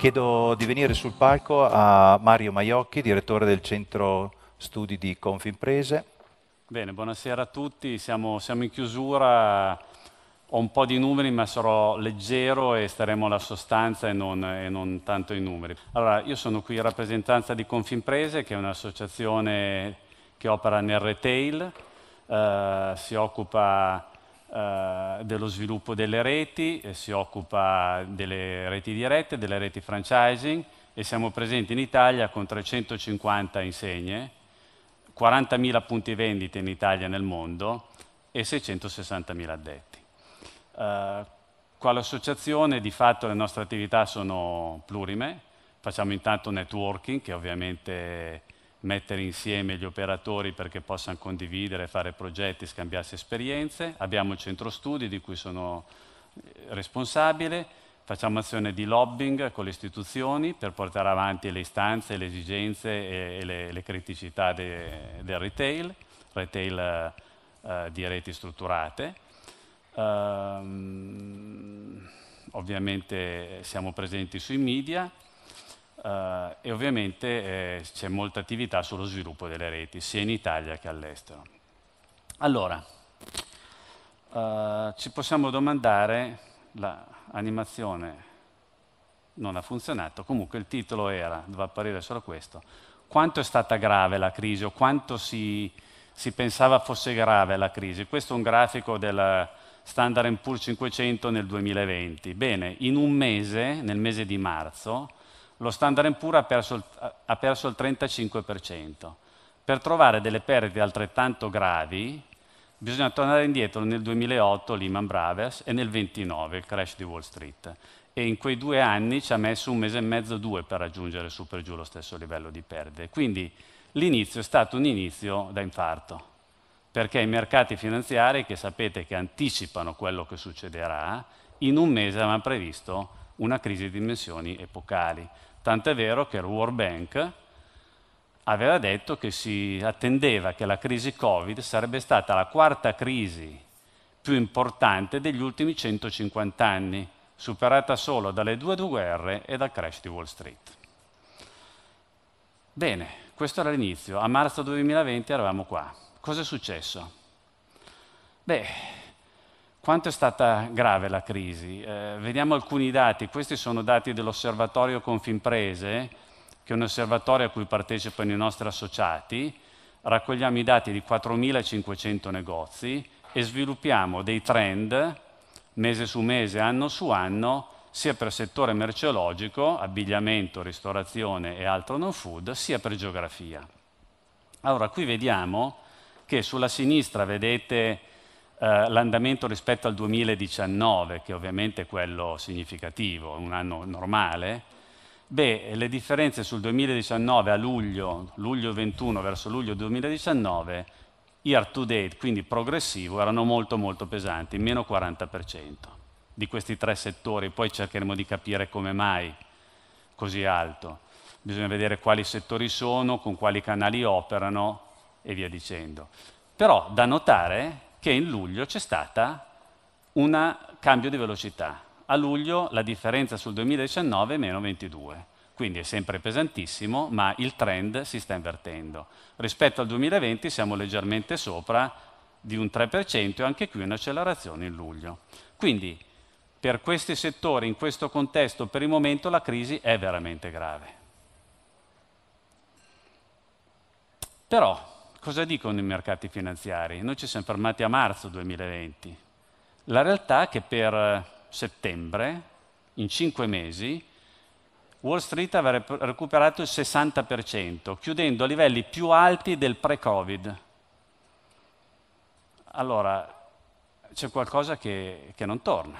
Chiedo di venire sul palco a Mario Maiocchi, direttore del Centro Studi di Confimprese. Bene, buonasera a tutti, siamo, siamo in chiusura, ho un po' di numeri ma sarò leggero e staremo alla sostanza e non, e non tanto ai numeri. Allora, io sono qui in rappresentanza di Confimprese, che è un'associazione che opera nel retail, eh, si occupa eh, dello sviluppo delle reti, eh, si occupa delle reti dirette, delle reti franchising e siamo presenti in Italia con 350 insegne, 40.000 punti vendita in Italia e nel mondo e 660.000 addetti. Eh, qua l'associazione di fatto le nostre attività sono plurime, facciamo intanto networking che ovviamente mettere insieme gli operatori perché possano condividere, fare progetti, scambiarsi esperienze. Abbiamo il centro studi di cui sono eh, responsabile, facciamo azione di lobbying con le istituzioni per portare avanti le istanze, le esigenze e le, le criticità de, del retail, retail eh, eh di reti strutturate. Um, ovviamente siamo presenti sui media, Uh, e ovviamente eh, c'è molta attività sullo sviluppo delle reti, sia in Italia che all'estero. Allora, uh, ci possiamo domandare, l'animazione la non ha funzionato, comunque il titolo era, doveva apparire solo questo, quanto è stata grave la crisi o quanto si, si pensava fosse grave la crisi. Questo è un grafico del Standard Poor's 500 nel 2020. Bene, in un mese, nel mese di marzo, lo Standard Poor's ha perso il, ha perso il 35%. Per trovare delle perdite altrettanto gravi, bisogna tornare indietro nel 2008 Lehman Brothers e nel 29 il crash di Wall Street. E in quei due anni ci ha messo un mese e mezzo, due per raggiungere su per giù lo stesso livello di perdite. Quindi l'inizio è stato un inizio da infarto, perché i mercati finanziari, che sapete che anticipano quello che succederà, in un mese avevano previsto una crisi di dimensioni epocali. Tant'è vero che il World Bank aveva detto che si attendeva che la crisi Covid sarebbe stata la quarta crisi più importante degli ultimi 150 anni, superata solo dalle due guerre e dal crash di Wall Street. Bene, questo era l'inizio. A marzo 2020 eravamo qua. Cosa è successo? Beh, quanto è stata grave la crisi? Eh, vediamo alcuni dati, questi sono dati dell'osservatorio Confimprese, che è un osservatorio a cui partecipano i nostri associati, raccogliamo i dati di 4.500 negozi e sviluppiamo dei trend mese su mese, anno su anno, sia per settore merceologico, abbigliamento, ristorazione e altro non food, sia per geografia. Allora, qui vediamo che sulla sinistra vedete eh, l'andamento rispetto al 2019, che ovviamente è quello significativo, un anno normale, beh, le differenze sul 2019 a luglio, luglio 21 verso luglio 2019, year to date, quindi progressivo, erano molto molto pesanti, meno 40% di questi tre settori, poi cercheremo di capire come mai così alto. Bisogna vedere quali settori sono, con quali canali operano e via dicendo. Però da notare che in luglio c'è stato un cambio di velocità. A luglio la differenza sul 2019 è meno 22, quindi è sempre pesantissimo, ma il trend si sta invertendo. Rispetto al 2020 siamo leggermente sopra di un 3% e anche qui un'accelerazione in luglio. Quindi per questi settori, in questo contesto, per il momento la crisi è veramente grave. Però cosa dicono i mercati finanziari? Noi ci siamo fermati a marzo 2020. La realtà è che per eh, settembre, in cinque mesi, Wall Street avrebbe recuperato il 60%, chiudendo a livelli più alti del pre-Covid. Allora, c'è qualcosa che, che non torna.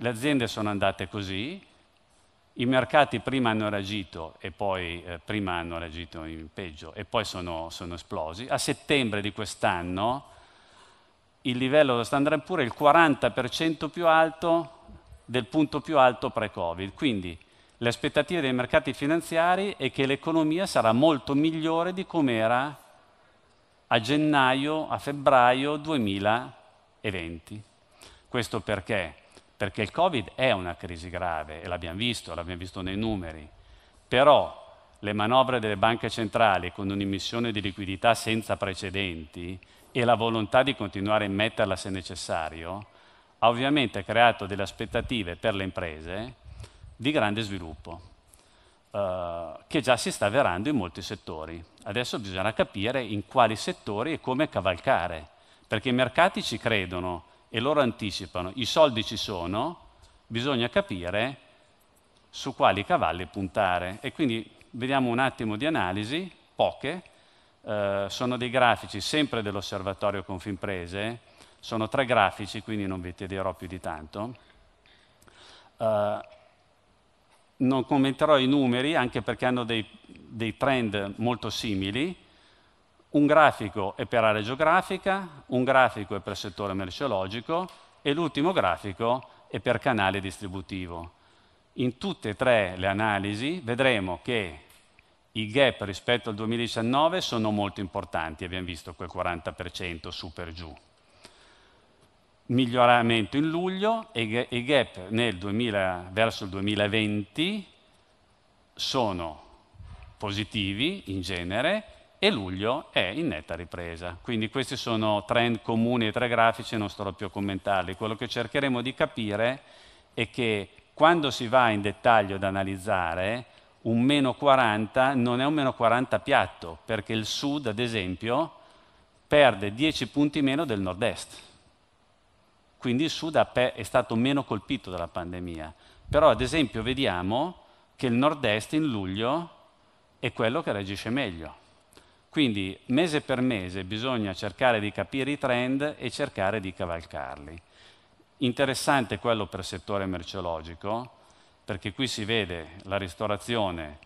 Le aziende sono andate così, i mercati prima hanno reagito e poi eh, prima hanno reagito in peggio e poi sono, sono esplosi. A settembre di quest'anno il livello dello Standard Poor's è il 40% più alto del punto più alto pre-Covid. Quindi le aspettative dei mercati finanziari è che l'economia sarà molto migliore di come era a gennaio, a febbraio 2020. Questo perché perché il Covid è una crisi grave e l'abbiamo visto, l'abbiamo visto nei numeri, però le manovre delle banche centrali con un'immissione di liquidità senza precedenti e la volontà di continuare a metterla se necessario, ha ovviamente creato delle aspettative per le imprese di grande sviluppo, eh, che già si sta avverando in molti settori. Adesso bisognerà capire in quali settori e come cavalcare, perché i mercati ci credono e loro anticipano, i soldi ci sono, bisogna capire su quali cavalli puntare. E quindi vediamo un attimo di analisi, poche, eh, sono dei grafici sempre dell'osservatorio Confimprese, sono tre grafici, quindi non vi tedierò più di tanto. Eh, non commenterò i numeri, anche perché hanno dei, dei trend molto simili, un grafico è per area geografica, un grafico è per settore merceologico e l'ultimo grafico è per canale distributivo. In tutte e tre le analisi vedremo che i gap rispetto al 2019 sono molto importanti, abbiamo visto quel 40% su per giù. Miglioramento in luglio e i gap 2000, verso il 2020 sono positivi in genere e luglio è in netta ripresa. Quindi questi sono trend comuni e tre grafici, non starò più a commentarli. Quello che cercheremo di capire è che quando si va in dettaglio ad analizzare, un meno 40 non è un meno 40 piatto, perché il sud, ad esempio, perde 10 punti meno del nord-est. Quindi il sud è stato meno colpito dalla pandemia. Però, ad esempio, vediamo che il nord-est in luglio è quello che reagisce meglio quindi mese per mese bisogna cercare di capire i trend e cercare di cavalcarli. Interessante quello per settore merceologico, perché qui si vede la ristorazione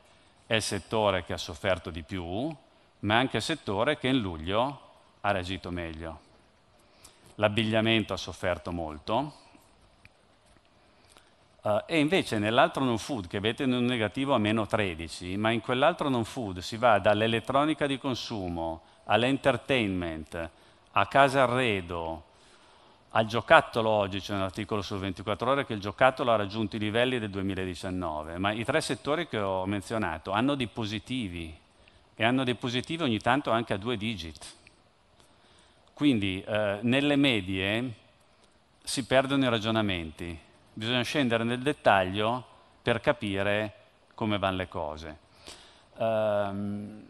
è il settore che ha sofferto di più, ma è anche il settore che in luglio ha reagito meglio. L'abbigliamento ha sofferto molto, Uh, e invece nell'altro non food che avete in un negativo a meno 13, ma in quell'altro non food si va dall'elettronica di consumo all'entertainment, a casa arredo, al giocattolo oggi c'è un articolo su 24 ore che il giocattolo ha raggiunto i livelli del 2019, ma i tre settori che ho menzionato hanno dei positivi e hanno dei positivi ogni tanto anche a due digit. Quindi eh, nelle medie si perdono i ragionamenti, bisogna scendere nel dettaglio per capire come vanno le cose. Um,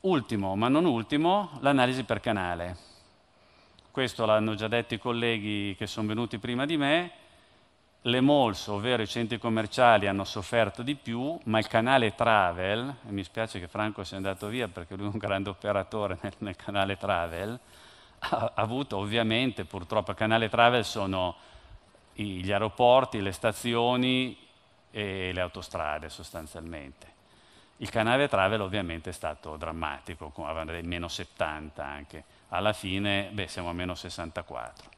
ultimo, ma non ultimo, l'analisi per canale. Questo l'hanno già detto i colleghi che sono venuti prima di me, le malls, ovvero i centri commerciali, hanno sofferto di più, ma il canale travel, e mi spiace che Franco sia andato via perché lui è un grande operatore nel, nel canale travel, ha, ha avuto ovviamente, purtroppo, il canale travel sono gli aeroporti, le stazioni e le autostrade sostanzialmente. Il canale Travel ovviamente è stato drammatico, avevamo meno 70 anche, alla fine beh, siamo a meno 64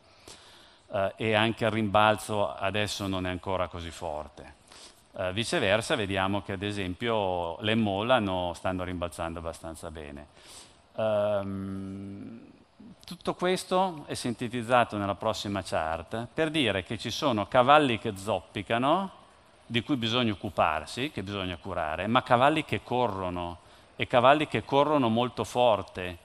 eh, e anche il rimbalzo adesso non è ancora così forte. Eh, viceversa vediamo che ad esempio le mall stanno rimbalzando abbastanza bene. Um, tutto questo è sintetizzato nella prossima chart per dire che ci sono cavalli che zoppicano, di cui bisogna occuparsi, che bisogna curare, ma cavalli che corrono e cavalli che corrono molto forte.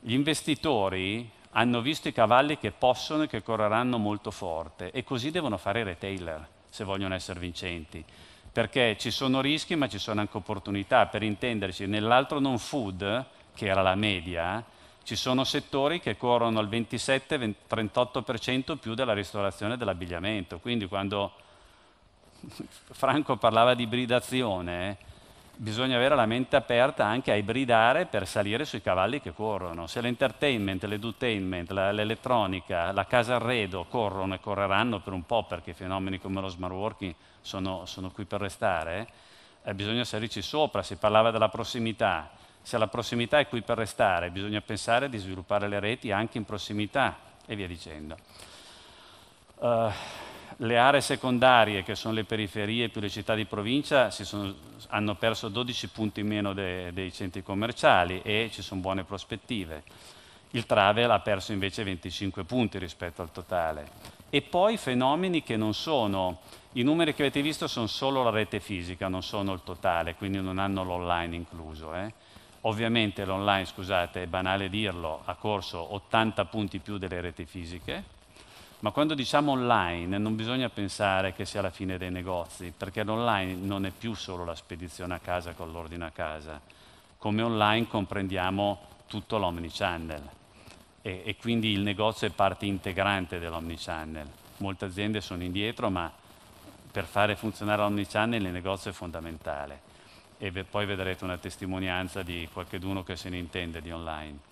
Gli investitori hanno visto i cavalli che possono e che correranno molto forte e così devono fare i retailer se vogliono essere vincenti, perché ci sono rischi ma ci sono anche opportunità. Per intenderci, nell'altro non food, che era la media, ci sono settori che corrono al 27-38% più della ristorazione e dell'abbigliamento, quindi quando Franco parlava di ibridazione, eh, bisogna avere la mente aperta anche a ibridare per salire sui cavalli che corrono. Se l'entertainment, l'edutainment, l'elettronica, la casa arredo corrono e correranno per un po' perché fenomeni come lo smart working sono, sono qui per restare, eh, bisogna salirci sopra. Si parlava della prossimità. Se la prossimità è qui per restare, bisogna pensare di sviluppare le reti anche in prossimità e via dicendo. Uh, le aree secondarie, che sono le periferie più le città di provincia, sono, hanno perso 12 punti in meno de, dei centri commerciali e ci sono buone prospettive. Il travel ha perso invece 25 punti rispetto al totale. E poi fenomeni che non sono, i numeri che avete visto sono solo la rete fisica, non sono il totale, quindi non hanno l'online incluso. Eh? Ovviamente l'online, scusate, è banale dirlo, ha corso 80 punti più delle reti fisiche, ma quando diciamo online non bisogna pensare che sia la fine dei negozi, perché l'online non è più solo la spedizione a casa con l'ordine a casa. Come online comprendiamo tutto l'omnichannel e, e quindi il negozio è parte integrante dell'omnichannel. Molte aziende sono indietro, ma per fare funzionare l'omnichannel il negozio è fondamentale e poi vedrete una testimonianza di qualcheduno che se ne intende di online.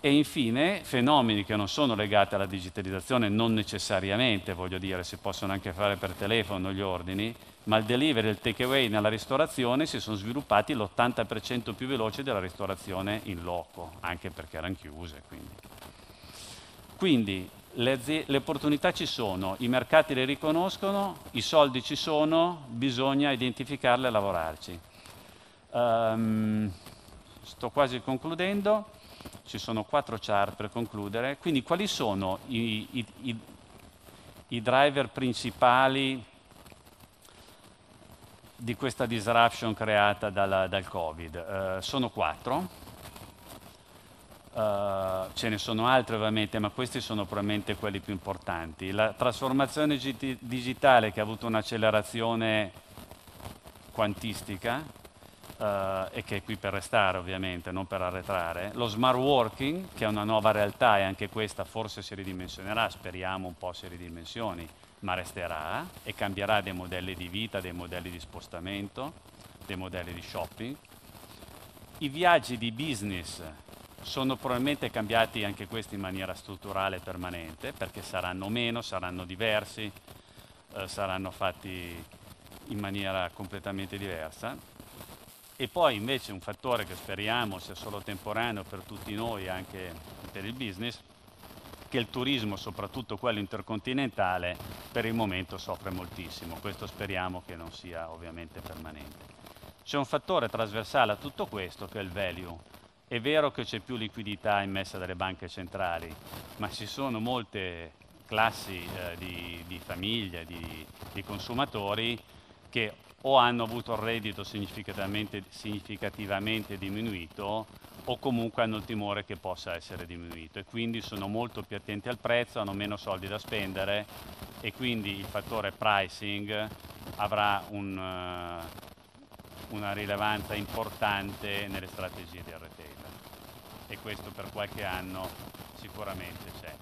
E infine fenomeni che non sono legati alla digitalizzazione, non necessariamente, voglio dire, si possono anche fare per telefono gli ordini, ma il delivery e il takeaway nella ristorazione si sono sviluppati l'80% più veloce della ristorazione in loco, anche perché erano chiuse. Quindi, quindi le, le, opportunità ci sono, i mercati le riconoscono, i soldi ci sono, bisogna identificarle e lavorarci. Um, sto quasi concludendo, ci sono quattro chart per concludere, quindi quali sono i, i, i, i driver principali di questa disruption creata dalla, dal Covid? Uh, sono quattro eh, ce ne sono altre ovviamente, ma questi sono probabilmente quelli più importanti. La trasformazione digitale che ha avuto un'accelerazione quantistica uh, e che è qui per restare ovviamente, non per arretrare. Lo smart working, che è una nuova realtà e anche questa forse si ridimensionerà, speriamo un po' si ridimensioni, ma resterà e cambierà dei modelli di vita, dei modelli di spostamento, dei modelli di shopping. I viaggi di business sono probabilmente cambiati anche questi in maniera strutturale e permanente, perché saranno meno, saranno diversi, eh, saranno fatti in maniera completamente diversa. E poi invece un fattore che speriamo sia solo temporaneo per tutti noi, anche per il business, che il turismo, soprattutto quello intercontinentale, per il momento soffre moltissimo. Questo speriamo che non sia ovviamente permanente. C'è un fattore trasversale a tutto questo che è il value, è vero che c'è più liquidità immessa dalle banche centrali, ma ci sono molte classi eh, di, di, famiglie, di, di, consumatori che o hanno avuto il reddito significativamente, significativamente diminuito o comunque hanno il timore che possa essere diminuito e quindi sono molto più attenti al prezzo, hanno meno soldi da spendere e quindi il fattore pricing avrà un, eh, una rilevanza importante nelle strategie di RT e questo per qualche anno sicuramente c'è.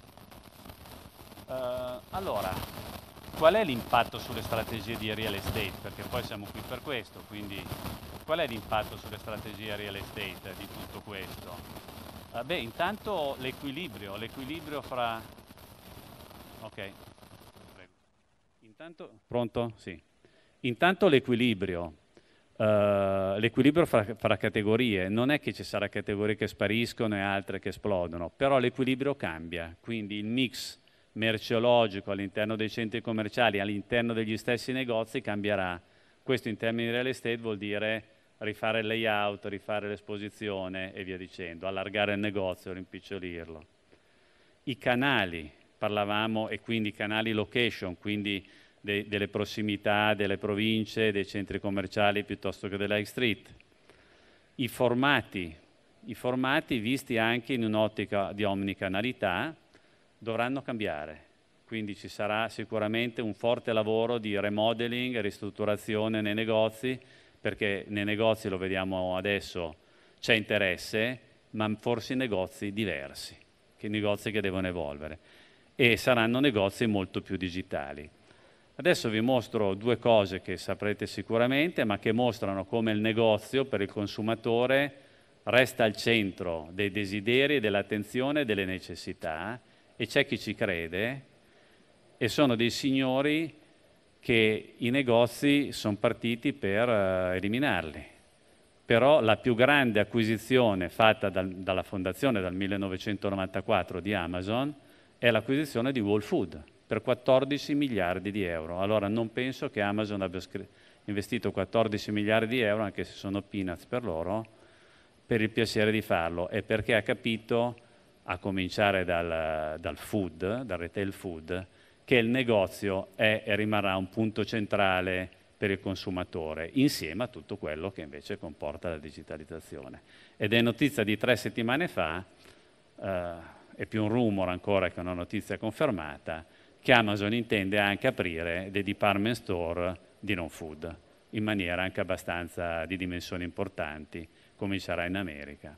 Uh, allora, qual è l'impatto sulle strategie di real estate? Perché poi siamo qui per questo, quindi qual è l'impatto sulle strategie real estate di tutto questo? Uh, beh, intanto l'equilibrio, l'equilibrio fra... Ok, prego. Intanto... Pronto? Sì. Intanto l'equilibrio eh, l'equilibrio fra, fra, categorie, non è che ci saranno categorie che spariscono e altre che esplodono, però l'equilibrio cambia, quindi il mix merceologico all'interno dei centri commerciali, all'interno degli stessi negozi cambierà. Questo in termini di real estate vuol dire rifare il layout, rifare l'esposizione e via dicendo, allargare il negozio, rimpicciolirlo. I canali, parlavamo, e quindi i canali location, quindi de, delle prossimità, delle province, dei centri commerciali piuttosto che della high street. I formati, i formati visti anche in un'ottica di omnicanalità dovranno cambiare, quindi ci sarà sicuramente un forte lavoro di remodeling, ristrutturazione nei negozi, perché nei negozi, lo vediamo adesso, c'è interesse, ma forse in negozi diversi, che negozi che devono evolvere e saranno negozi molto più digitali. Adesso vi mostro due cose che saprete sicuramente, ma che mostrano come il negozio per il consumatore resta al centro dei desideri, dell'attenzione e delle necessità e c'è chi ci crede e sono dei signori che i negozi sono partiti per eh, eliminarli. Però la più grande acquisizione fatta dal, dalla fondazione dal 1994 di Amazon è l'acquisizione di Wall Food per 14 miliardi di euro. Allora non penso che Amazon abbia investito 14 miliardi di euro, anche se sono peanuts per loro, per il piacere di farlo È perché ha capito, a cominciare dal, dal food, dal retail food, che il negozio è e rimarrà un punto centrale per il consumatore, insieme a tutto quello che invece comporta la digitalizzazione. Ed è notizia di tre settimane fa, eh, è più un rumore ancora che una notizia confermata, che Amazon intende anche aprire dei department store di non food, in maniera anche abbastanza di dimensioni importanti, comincerà in America.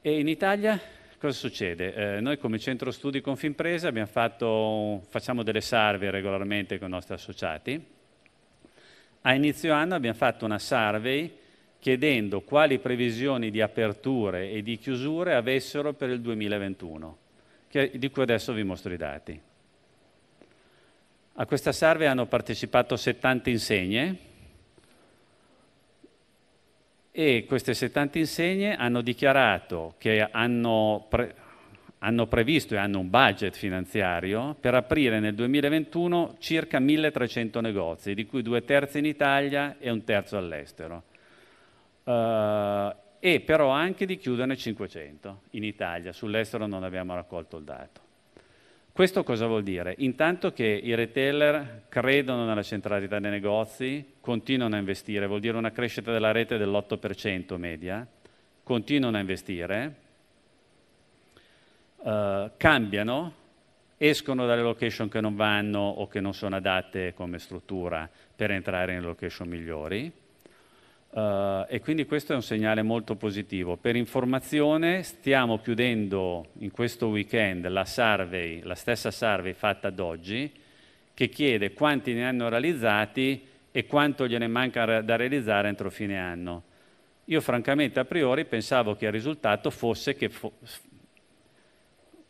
E in Italia cosa succede? Eh, noi come centro studi Confimpresa fatto, facciamo delle salve regolarmente con i nostri associati. A inizio anno abbiamo fatto una survey chiedendo quali previsioni di aperture e di chiusure avessero per il 2021, che, di cui adesso vi mostro i dati. A questa serve hanno partecipato 70 insegne e queste 70 insegne hanno dichiarato che hanno, pre- hanno previsto e hanno un budget finanziario per aprire nel 2021 circa 1300 negozi, di cui due terzi in Italia e un terzo all'estero. Uh, e però anche di chiuderne 500 in Italia, sull'estero non abbiamo raccolto il dato. Questo cosa vuol dire? Intanto che i retailer credono nella centralità dei negozi, continuano a investire, vuol dire una crescita della rete dell'8% media, continuano a investire, eh, cambiano, escono dalle location che non vanno o che non sono adatte come struttura per entrare in location migliori Uh, e quindi questo è un segnale molto positivo. Per informazione stiamo chiudendo in questo weekend la, survey, la stessa survey fatta ad oggi, che chiede quanti ne hanno realizzati e quanto gliene manca da realizzare entro fine anno. Io francamente a priori pensavo che il risultato fosse che fo-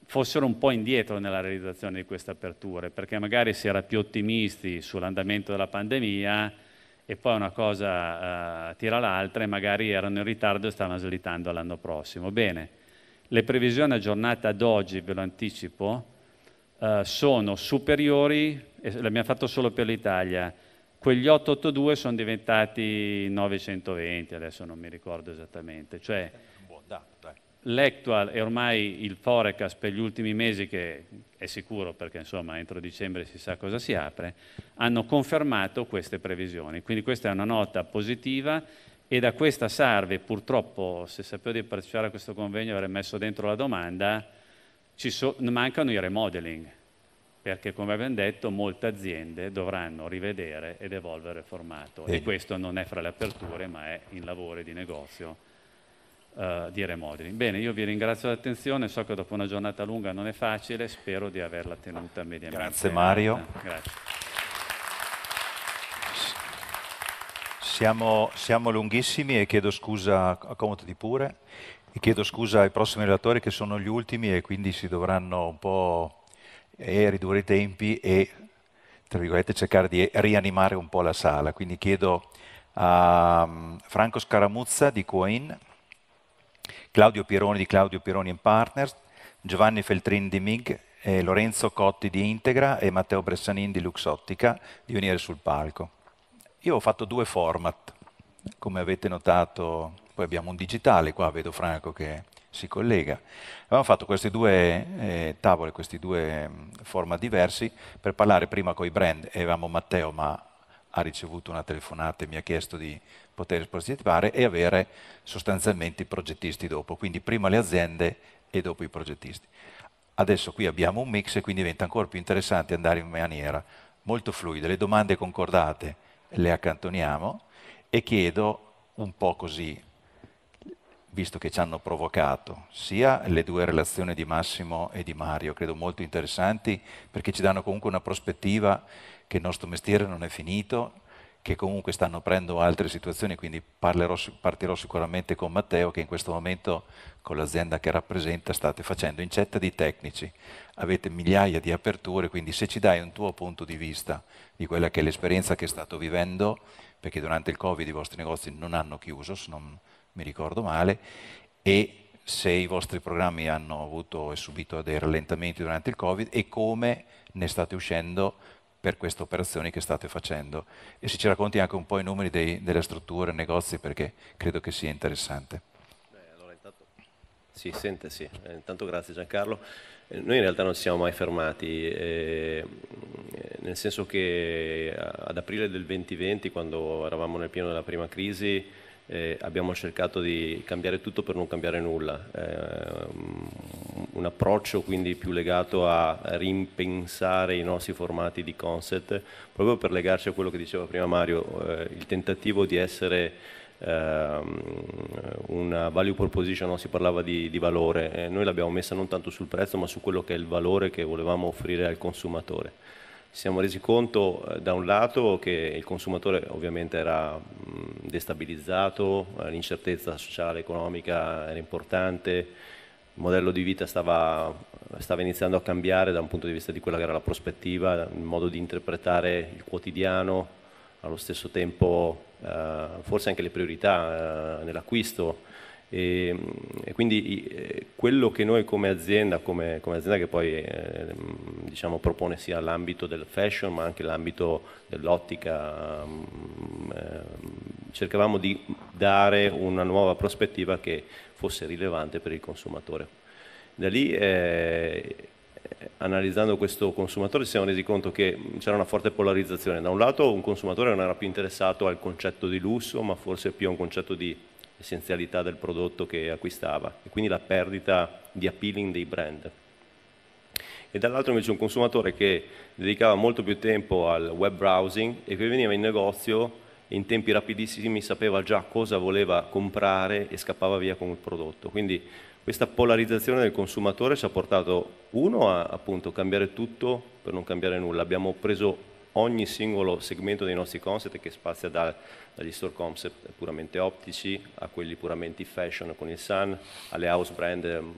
fossero un po' indietro nella realizzazione di queste aperture, perché magari si era più ottimisti sull'andamento della pandemia e poi una cosa eh, tira l'altra e magari erano in ritardo e stavano slittando l'anno prossimo. Bene, le previsioni aggiornate ad oggi, ve lo anticipo, eh, sono superiori, e l'abbiamo fatto solo per l'Italia, quegli 882 sono diventati 920, adesso non mi ricordo esattamente, cioè L'actual è ormai il forecast per gli ultimi mesi che è sicuro perché insomma entro dicembre si sa cosa si apre, hanno confermato queste previsioni. Quindi questa è una nota positiva e da questa serve, purtroppo se sapevo di partecipare a questo convegno avrei messo dentro la domanda, ci so, mancano i remodeling, perché come abbiamo detto molte aziende dovranno rivedere ed evolvere il formato eh. e questo non è fra le aperture ma è in lavoro di negozio eh, di remodeling. Bene, io vi ringrazio dell'attenzione, so che dopo una giornata lunga non è facile, spero di averla tenuta mediamente. Grazie Mario. Grazie. Siamo, siamo lunghissimi e chiedo scusa, accomodati pure, e chiedo scusa ai prossimi relatori che sono gli ultimi e quindi si dovranno un po' ridurre i tempi e tra virgolette, cercare di rianimare un po' la sala. Quindi chiedo a mm, Franco Scaramuzza di Coin Claudio Pironi di Claudio Pironi Partners, Giovanni Feltrin di MIG, eh, Lorenzo Cotti di Integra e Matteo Bressanin di Luxottica di venire sul palco. Io ho fatto due format, come avete notato, poi abbiamo un digitale qua, vedo Franco che si collega. Abbiamo fatto queste due eh, tavole, questi due mm, format diversi per parlare prima con i brand, e avevamo Matteo ma ha ricevuto una telefonata e mi ha chiesto di poter partecipare e avere sostanzialmente i progettisti dopo, quindi prima le aziende e dopo i progettisti. Adesso qui abbiamo un mix e quindi diventa ancora più interessante andare in maniera molto fluida, le domande concordate le accantoniamo e chiedo un po' così, visto che ci hanno provocato, sia le due relazioni di Massimo e di Mario, credo molto interessanti perché ci danno comunque una prospettiva che il nostro mestiere non è finito, che comunque stanno prendendo altre situazioni, quindi parlerò, partirò sicuramente con Matteo che in questo momento con l'azienda che rappresenta state facendo incetta di tecnici, avete migliaia di aperture, quindi se ci dai un tuo punto di vista di quella che è l'esperienza che stato vivendo, perché durante il Covid i vostri negozi non hanno chiuso, se non mi ricordo male, e se i vostri programmi hanno avuto e subito dei rallentamenti durante il Covid e come ne state uscendo per queste operazioni che state facendo e se ci racconti anche un po' i numeri dei, delle strutture, negozi, perché credo che sia interessante. Beh, allora, intanto... Sì, sente, sì. Eh, intanto grazie Giancarlo. Eh, noi in realtà non ci siamo mai fermati, eh, eh nel senso che eh, ad aprile del 2020, quando eravamo nel pieno della prima crisi, eh, abbiamo cercato di cambiare tutto per non cambiare nulla, eh, un approccio quindi più legato a rimpensare i nostri formati di concept, proprio per legarci a quello che diceva prima Mario, eh, il tentativo di essere ehm, una value proposition, no? si parlava di, di valore, eh, noi l'abbiamo messa non tanto sul prezzo ma su quello che è il valore che volevamo offrire al consumatore siamo resi conto eh, da un lato che il consumatore ovviamente era destabilizzato, eh, l'incertezza sociale, economica era importante, il modello di vita stava, stava, iniziando a cambiare da un punto di vista di quella che era la prospettiva, il modo di interpretare il quotidiano, allo stesso tempo eh, forse anche le priorità eh, nell'acquisto e, ehm, e quindi eh, quello che noi come azienda, come, come azienda che poi eh, diciamo propone sia l'ambito del fashion ma anche l'ambito dell'ottica, mm, eh, cercavamo di dare una nuova prospettiva che fosse rilevante per il consumatore. Da lì eh, eh, analizzando questo consumatore ci siamo resi conto che c'era una forte polarizzazione. Da un lato un consumatore non era più interessato al concetto di lusso, ma forse più a un concetto di essenzialità del prodotto che acquistava e quindi la perdita di appealing dei brand. E dall'altro invece un consumatore che dedicava molto più tempo al web browsing e che veniva in negozio e in tempi rapidissimi sapeva già cosa voleva comprare e scappava via con il prodotto. Quindi questa polarizzazione del consumatore ci ha portato, uno, a appunto, cambiare tutto per non cambiare nulla. Abbiamo preso ogni singolo segmento dei nostri concept che spazia da, dagli store concept puramente ottici a quelli puramente fashion con il Sun, alle house brand mm,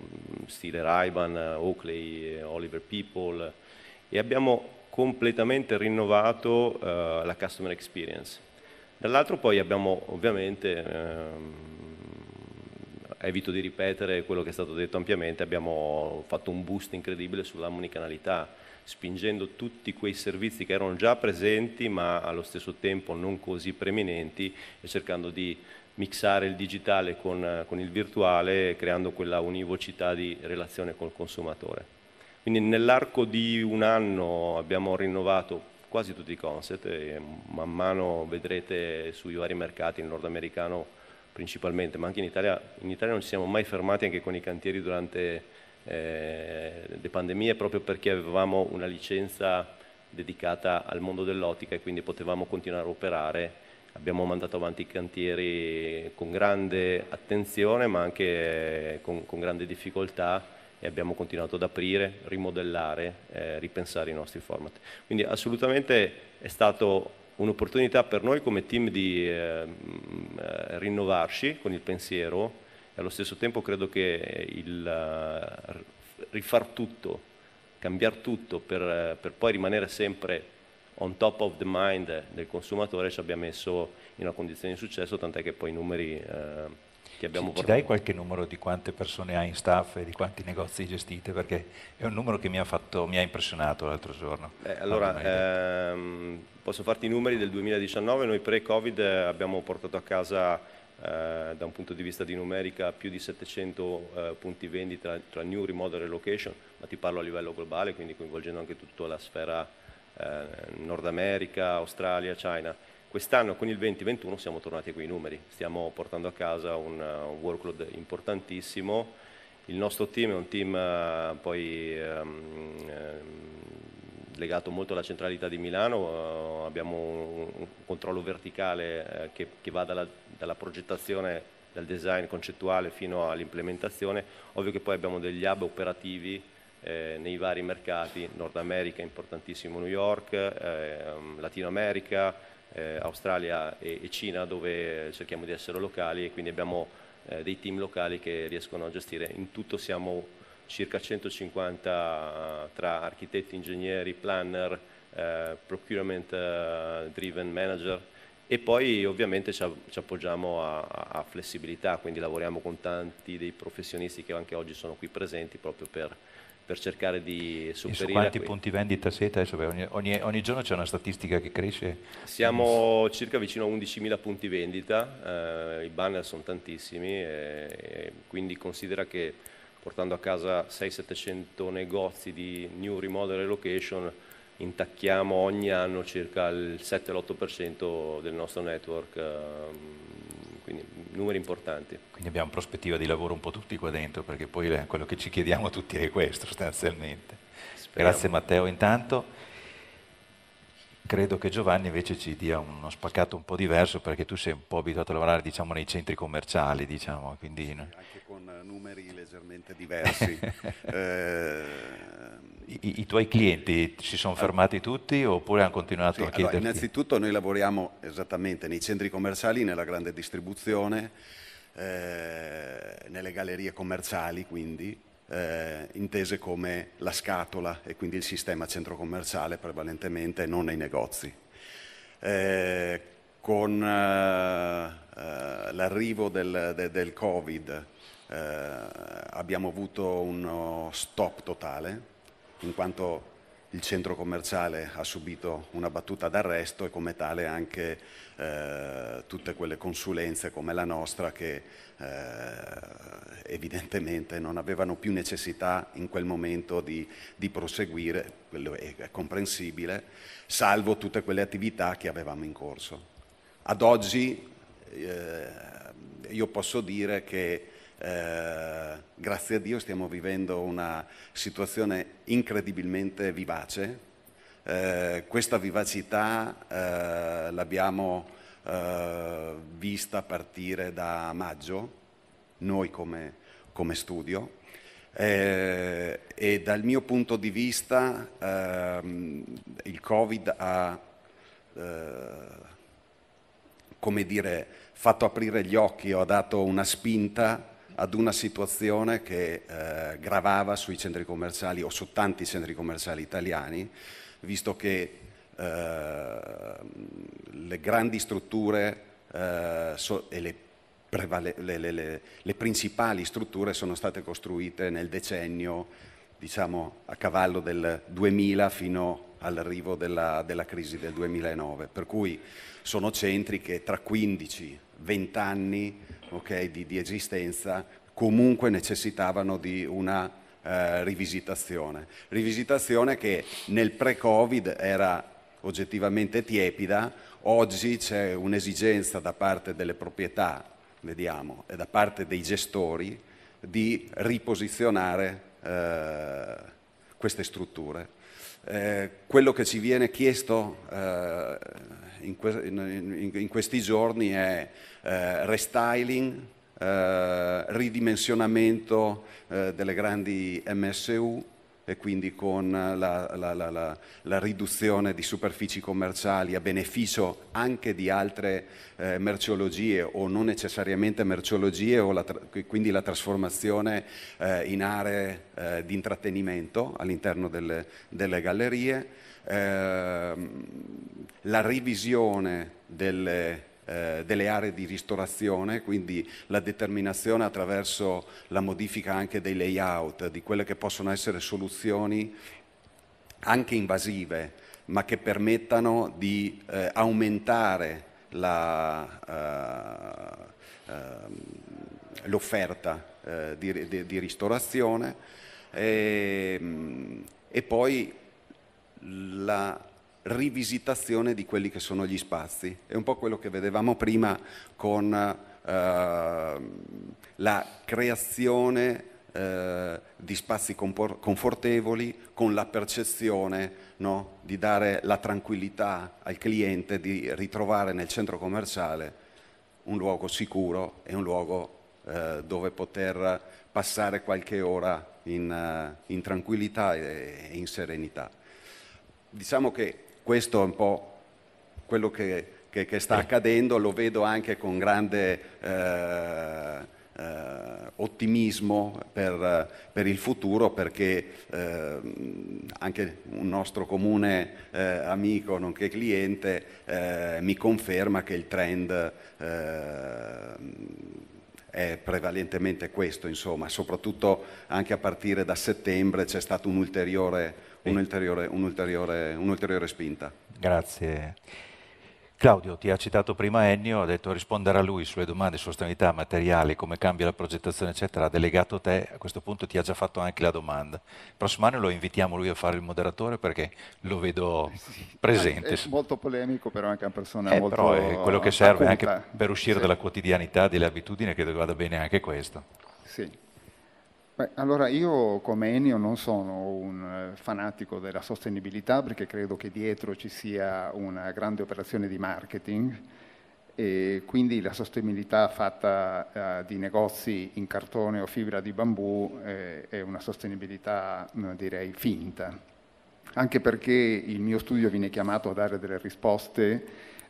stile Raiban, Oakley, Oliver People e abbiamo completamente rinnovato eh, la customer experience. Dall'altro poi abbiamo ovviamente, ehm, evito di ripetere quello che è stato detto ampiamente, abbiamo fatto un boost incredibile sulla sull'omnicanalità, spingendo tutti quei servizi che erano già presenti ma allo stesso tempo non così preminenti e cercando di mixare il digitale con, con il virtuale creando quella univocità di relazione col consumatore. Quindi nell'arco di un anno abbiamo rinnovato quasi tutti i concept e man mano vedrete sui vari mercati, il nordamericano principalmente, ma anche in Italia, in Italia non ci siamo mai fermati anche con i cantieri durante eh, le pandemie proprio perché avevamo una licenza dedicata al mondo dell'ottica e quindi potevamo continuare a operare. Abbiamo mandato avanti i cantieri con grande attenzione ma anche eh, con, con grande difficoltà e abbiamo continuato ad aprire, rimodellare, eh, ripensare i nostri format. Quindi assolutamente è stata un'opportunità per noi come team di ehm, eh, rinnovarci con il pensiero, allo stesso tempo credo che il eh, rifar tutto, cambiare tutto per, per, poi rimanere sempre on top of the mind del consumatore ci abbia messo in una condizione di successo, tant'è che poi i numeri eh, che abbiamo ci, portato... Ci dai qualche numero di quante persone hai in staff e di quanti negozi gestite? Perché è un numero che mi ha, fatto, mi ha impressionato l'altro giorno. Eh, allora, ehm, posso farti i numeri del 2019, noi pre-Covid abbiamo portato a casa eh, da un punto di vista di numerica più di 700 eh, punti vendita tra new, remodel e location, ma ti parlo a livello globale, quindi coinvolgendo anche tutta la sfera eh, Nord America, Australia, China. Quest'anno con il 2021 siamo tornati a quei numeri, stiamo portando a casa un, un workload importantissimo. Il nostro team è un team eh, poi um, legato molto alla centralità di Milano, eh, abbiamo un, controllo verticale eh, che, che va dalla, dalla progettazione dal design concettuale fino all'implementazione, ovvio che poi abbiamo degli hub operativi eh, nei vari mercati, Nord America importantissimo New York, eh, Latino America, eh, Australia e, e, Cina dove cerchiamo di essere locali e quindi abbiamo eh, dei team locali che riescono a gestire in tutto siamo circa 150 eh, tra architetti, ingegneri, planner, eh, procurement eh, driven manager e poi ovviamente ci, appoggiamo a, a, flessibilità, quindi lavoriamo con tanti dei professionisti che anche oggi sono qui presenti proprio per, per cercare di superare. E su quanti punti vendita siete adesso? Ogni, ogni, ogni, giorno c'è una statistica che cresce? Siamo circa vicino a 11.000 punti vendita, eh, i banner sono tantissimi, eh, quindi considera che portando a casa 600-700 negozi di new remodel relocation, intacchiamo ogni anno circa il 7-8% del nostro network, ehm, quindi numeri importanti. Quindi abbiamo prospettiva di lavoro un po' tutti qua dentro, perché poi quello che ci chiediamo tutti è questo sostanzialmente. Speriamo. Grazie Matteo intanto credo che Giovanni invece ci dia uno spaccato un po' diverso perché tu sei un po' abituato a lavorare diciamo, nei centri commerciali, diciamo, quindi... sì, anche con eh, numeri leggermente diversi. eh... I, I, tuoi clienti si sono fermati tutti oppure hanno continuato sì, a chiedere? Allora, innanzitutto noi lavoriamo esattamente nei centri commerciali, nella grande distribuzione, eh, nelle gallerie commerciali quindi, eh, intese come la scatola e quindi il sistema centro commerciale prevalentemente, non nei negozi. Eh, con eh, eh l'arrivo del, de, del Covid eh, abbiamo avuto uno stop totale, in quanto il centro commerciale ha subito una battuta d'arresto e come tale anche eh, tutte quelle consulenze come la nostra che eh, evidentemente non avevano più necessità in quel momento di, di proseguire, quello è, è comprensibile, salvo tutte quelle attività che avevamo in corso. Ad oggi eh, io posso dire che eh, grazie a Dio stiamo vivendo una situazione incredibilmente vivace. Eh, questa vivacità eh, l'abbiamo eh, vista partire da maggio, noi come, come studio, eh, e dal mio punto di vista ehm, il Covid ha come dire, fatto aprire gli occhi, ha dato una spinta ad una situazione che eh, gravava sui centri commerciali o su tanti centri commerciali italiani, visto che eh, le grandi strutture eh, so, e le, prevale- le, le, le, principali strutture sono state costruite nel decennio, diciamo, a cavallo del 2000 fino all'arrivo della, della crisi del 2009, per cui sono centri che tra 15-20 anni okay, di, di, esistenza comunque necessitavano di una eh, rivisitazione. Rivisitazione che nel pre-Covid era oggettivamente tiepida, oggi c'è un'esigenza da parte delle proprietà, vediamo, e da parte dei gestori di riposizionare eh, queste strutture. Eh, quello che ci viene chiesto eh, in, que- in, in questi giorni è eh, restyling, eh, ridimensionamento eh, delle grandi MSU e quindi con la, la, la, la, riduzione di superfici commerciali a beneficio anche di altre eh, merceologie o non necessariamente merceologie o tra- quindi la trasformazione eh, in aree eh, di intrattenimento all'interno delle, delle gallerie Ehm, la revisione delle eh, delle aree di ristorazione, quindi la determinazione attraverso la modifica anche dei layout, di quelle che possono essere soluzioni anche invasive, ma che permettano di eh, aumentare la, uh, uh, l'offerta uh, di, di, di, ristorazione. E, ehm, e poi la rivisitazione di quelli che sono gli spazi. È un po' quello che vedevamo prima con eh, la creazione eh, di spazi confortevoli, con la percezione no, di dare la tranquillità al cliente di ritrovare nel centro commerciale un luogo sicuro e un luogo eh, dove poter passare qualche ora in, eh, in tranquillità e in serenità. Diciamo che questo è un po' quello che, che, che sta eh. accadendo, lo vedo anche con grande eh, eh, ottimismo per, per, il futuro perché eh, anche un nostro comune eh, amico, nonché cliente, eh, mi conferma che il trend è prevalentemente questo, insomma, soprattutto anche a partire da settembre c'è stato un ulteriore un'ulteriore, un'ulteriore, un'ulteriore spinta. Grazie. Claudio, ti ha citato prima Ennio, ha detto rispondere a lui sulle domande su sostenibilità materiali, come cambia la progettazione, eccetera, ha delegato te, a questo punto ti ha già fatto anche la domanda. Il prossimo anno lo invitiamo lui a fare il moderatore perché lo vedo presente. È molto polemico, però è anche una persona eh, molto... Però è quello che serve anche per uscire sì. dalla quotidianità, delle abitudini, credo che vada bene anche questo. Sì. Beh, allora io come Ennio non sono un eh, fanatico della sostenibilità perché credo che dietro ci sia una grande operazione di marketing e quindi la sostenibilità fatta eh, di negozi in cartone o fibra di bambù eh, è una sostenibilità mm, direi finta, anche perché il mio studio viene chiamato a dare delle risposte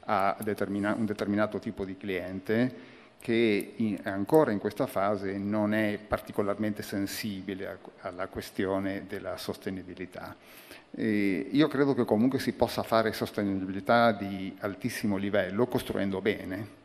a determina- un determinato tipo di cliente che in, ancora in questa fase non è particolarmente sensibile a, alla questione della sostenibilità. E io credo che comunque si possa fare sostenibilità di altissimo livello costruendo bene,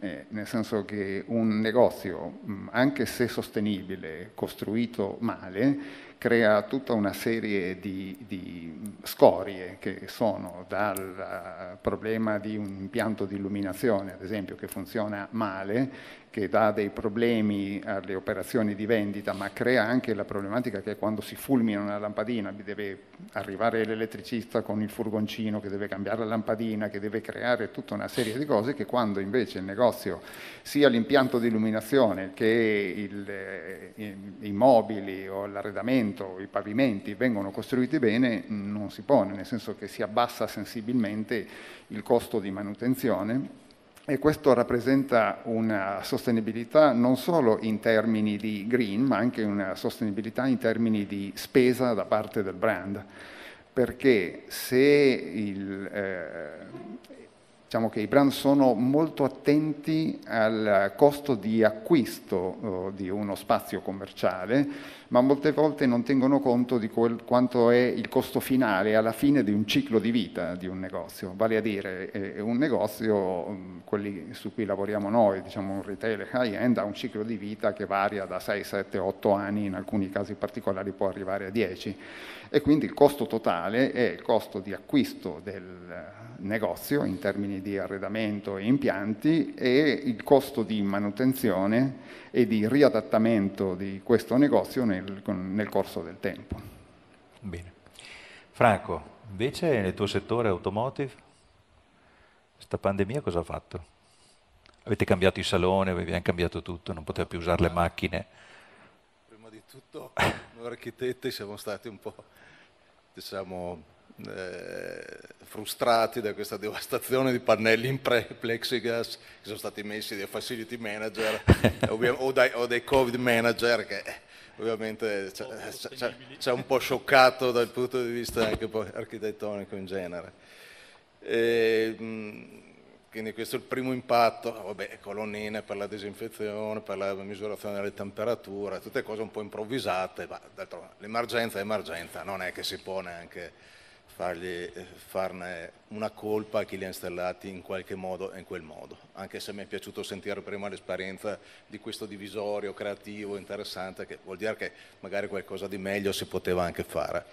eh, nel senso che un negozio, anche se sostenibile, costruito male, crea tutta una serie di, di, scorie che sono dal eh, problema di un impianto di illuminazione, ad esempio, che funziona male, che dà dei problemi alle operazioni di vendita, ma crea anche la problematica che quando si fulmina una lampadina deve arrivare l'elettricista con il furgoncino che deve cambiare la lampadina, che deve creare tutta una serie di cose che quando invece il negozio, sia l'impianto di illuminazione che il, eh, i, i mobili o l'arredamento, pavimento, i pavimenti vengono costruiti bene non si pone, nel senso che si abbassa sensibilmente il costo di manutenzione e questo rappresenta una sostenibilità non solo in termini di green, ma anche una sostenibilità in termini di spesa da parte del brand, perché se il, eh, diciamo che i brand sono molto attenti al costo di acquisto eh, di uno spazio commerciale, ma molte volte non tengono conto di quel, quanto è il costo finale alla fine di un ciclo di vita di un negozio. Vale a dire, eh, un negozio, mm, quelli su cui lavoriamo noi, diciamo un retail high-end, ha un ciclo di vita che varia da 6, 7, 8 anni, in alcuni casi particolari può arrivare a 10. E quindi il costo totale è il costo di acquisto del negozio in termini di arredamento e impianti e il costo di manutenzione e di riadattamento di questo negozio nel, nel corso del tempo. Bene. Franco, invece nel tuo settore automotive, questa pandemia cosa ha fatto? Avete cambiato il salone, abbiamo cambiato tutto, non poteva più usare le macchine. Prima di tutto, noi architetti siamo stati un po', diciamo, eh, frustrati da questa devastazione di pannelli in pre- plexigas che sono stati messi dai facility manager o, dai, o, dai, covid manager che eh, ovviamente ci ha un po' scioccato dal punto di vista anche architettonico in genere. E, ehm, quindi questo è il primo impatto, vabbè, colonnine per la disinfezione, per la misurazione delle temperature, tutte cose un po' improvvisate, ma l'emergenza è emergenza, non è che si può neanche fargli, eh, farne una colpa a chi li ha installati in qualche modo e in quel modo. Anche se mi è piaciuto sentire prima l'esperienza di questo divisorio creativo, interessante, che vuol dire che magari qualcosa di meglio si poteva anche fare.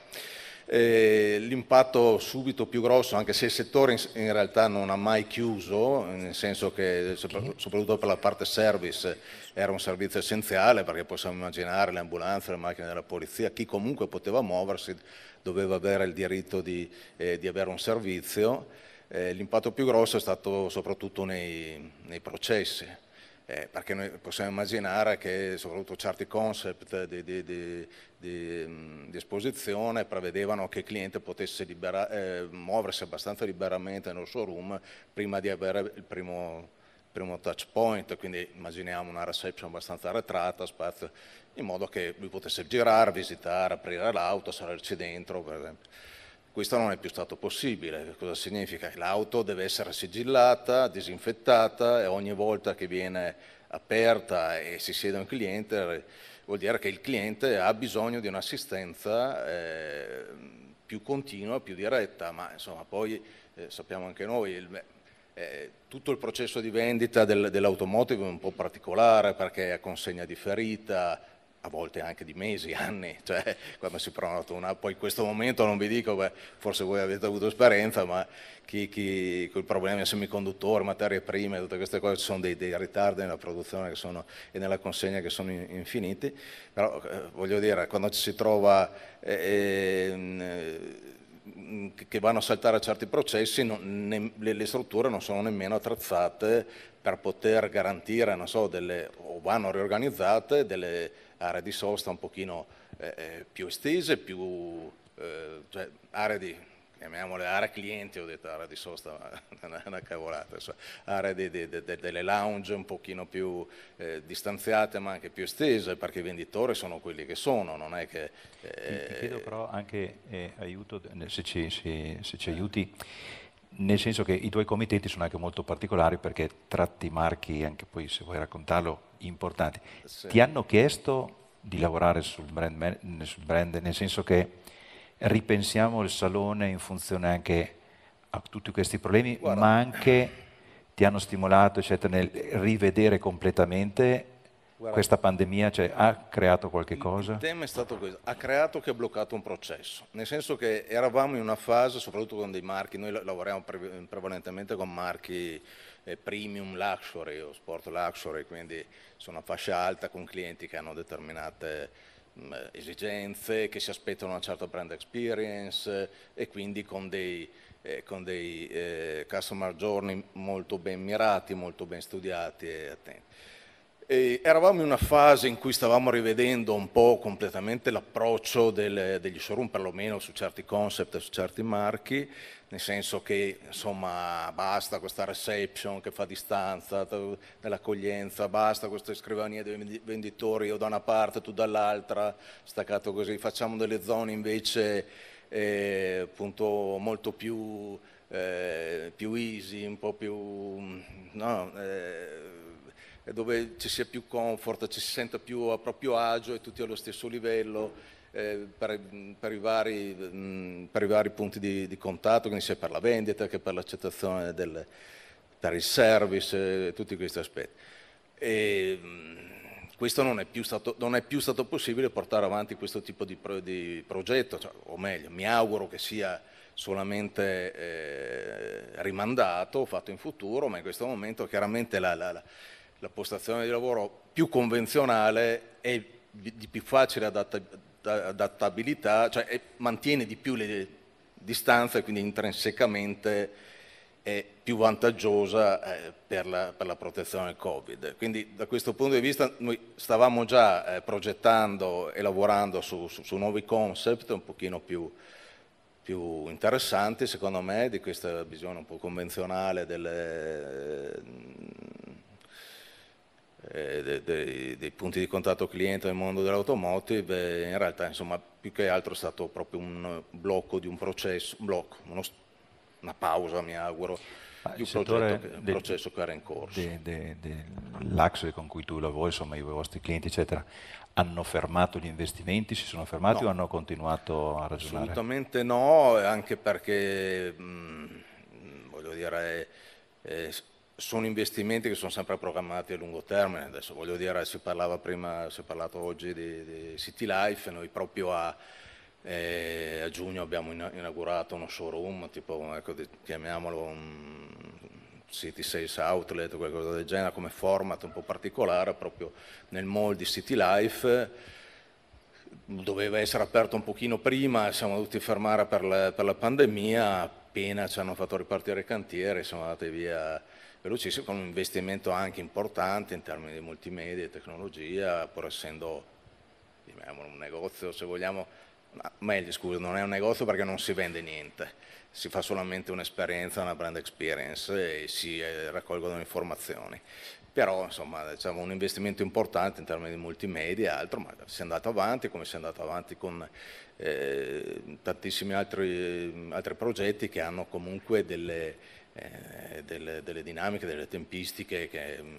Eh, l'impatto subito più grosso, anche se il settore in, in, realtà non ha mai chiuso, nel senso che soprattutto per la parte service era un servizio essenziale perché possiamo immaginare le ambulanze, le macchine della polizia, chi comunque poteva muoversi doveva avere il diritto di, eh, di avere un servizio. Eh, l'impatto più grosso è stato soprattutto nei, nei processi, eh, perché noi possiamo immaginare che soprattutto certi concept di, di, di, di esposizione prevedevano che il cliente potesse libera, eh, muoversi abbastanza liberamente nel suo room prima di avere il primo primo touch point, quindi immaginiamo una reception abbastanza arretrata, spazio in modo che lui potesse girare, visitare, aprire l'auto, salirci dentro, per esempio. Questo non è più stato possibile. Cosa significa? Che l'auto deve essere sigillata, disinfettata e ogni volta che viene aperta e si siede un cliente vuol dire che il cliente ha bisogno di un'assistenza eh, più continua, più diretta, ma insomma poi eh, sappiamo anche noi il, eh, tutto il processo di vendita del, dell'automotive è un po' particolare perché è a consegna di ferita, a volte anche di mesi, anni, cioè quando si prenota una, poi in questo momento non vi dico, beh, forse voi avete avuto esperienza, ma chi, chi con i problemi semiconduttori, materie prime, tutte queste cose, ci sono dei, dei ritardi nella produzione sono, e nella consegna che sono infiniti, però eh, voglio dire, quando ci si trova... Eh, ehm, che vanno a saltare a certi processi, non, ne, le, le, strutture non sono nemmeno attrezzate per poter garantire, so, delle, o vanno riorganizzate delle aree di sosta un pochino eh, eh, più estese, più, eh, cioè, aree di, chiamiamole aree clienti, ho detto aree di sosta, ma è una, cavolata, cioè, aree di, di, di, delle lounge un pochino più eh, distanziate ma anche più estese, perché i venditori sono quelli che sono, non è che... Eh, ti, ti chiedo eh, però anche eh, aiuto, se ci, se, se ci aiuti, nel senso che i tuoi commitenti sono anche molto particolari perché tratti marchi, anche poi se vuoi raccontarlo, importanti. Sì. Ti hanno chiesto di lavorare sul brand, sul brand, nel senso che ripensiamo il salone in funzione anche a tutti questi problemi, Guarda. ma anche ti hanno stimolato eccetera, nel rivedere completamente Guarda. questa pandemia, cioè, ha creato qualche cosa? Il tema è stato questo, ha creato che ha bloccato un processo, nel senso che eravamo in una fase, soprattutto con dei marchi, noi lavoriamo prevalentemente con marchi eh, premium luxury o sport luxury, quindi sono a fascia alta con clienti che hanno determinate mm, esigenze, che si aspettano una certa brand experience eh, e quindi con dei, eh, con dei eh, customer journey molto ben mirati, molto ben studiati e attenti. E eravamo in una fase in cui stavamo rivedendo un po' completamente l'approccio del, degli showroom, perlomeno su certi concept su certi marchi, nel senso che insomma basta questa reception che fa distanza dell'accoglienza, basta queste scrivanie dei venditori io da una parte, tu dall'altra, staccato così, facciamo delle zone invece eh, appunto molto più, eh, più, easy, un po' più... No, eh, dove ci sia più comfort, ci si senta più a proprio agio e tutti allo stesso livello. Eh, per, per, i vari, mh, mm, per, i vari, punti di, di, contatto, quindi sia per la vendita che per l'accettazione, del, per il service, eh, tutti questi aspetti. E, mm, questo non è, stato, non è, più stato, possibile portare avanti questo tipo di, pro, di progetto, cioè, o meglio, mi auguro che sia solamente eh, rimandato, fatto in futuro, ma in questo momento chiaramente la, la, la la postazione di lavoro più convenzionale è di più facile adattabilità, cioè mantiene di più le distanze, quindi intrinsecamente è più vantaggiosa eh, per la, per la protezione del Covid. Quindi da questo punto di vista noi stavamo già eh, progettando e lavorando su, su, su nuovi concept un pochino più, più interessanti secondo me di questa visione un po' convenzionale delle eh, dei, dei, punti di contatto cliente nel mondo dell'automotive, eh, in realtà insomma, più che altro è stato proprio un blocco di un processo, un blocco, uno, una pausa mi auguro, ma ah, di un che, del, processo che era in corso. De, de, de, L'axe con cui tu lavori, insomma i vostri clienti eccetera, hanno fermato gli investimenti, si sono fermati no. o hanno continuato a ragionare? Assolutamente no, anche perché mh, mm, voglio dire... Eh, sono investimenti che sono sempre programmati a lungo termine. Adesso voglio dire, si parlava prima, si è parlato oggi di, di City Life, noi proprio a, eh, a, giugno abbiamo inaugurato uno showroom, tipo, ecco, chiamiamolo un City Sales Outlet, qualcosa del genere, come format un po' particolare, proprio nel mall di City Life doveva essere aperto un pochino prima, siamo dovuti fermare per la, per la pandemia, appena ci hanno fatto ripartire i cantieri, siamo andati via velocissimo con un investimento anche importante in termini di multimedia e tecnologia, pur essendo diciamo, un negozio, se vogliamo, no, meglio scusa, non è un negozio perché non si vende niente, si fa solamente un'esperienza, una brand experience e si eh, raccolgono informazioni. Però insomma diciamo un investimento importante in termini di multimedia e altro, ma si è andato avanti come si è andato avanti con eh, tantissimi altri, altri progetti che hanno comunque delle, eh, delle, delle, dinamiche, delle tempistiche che mm,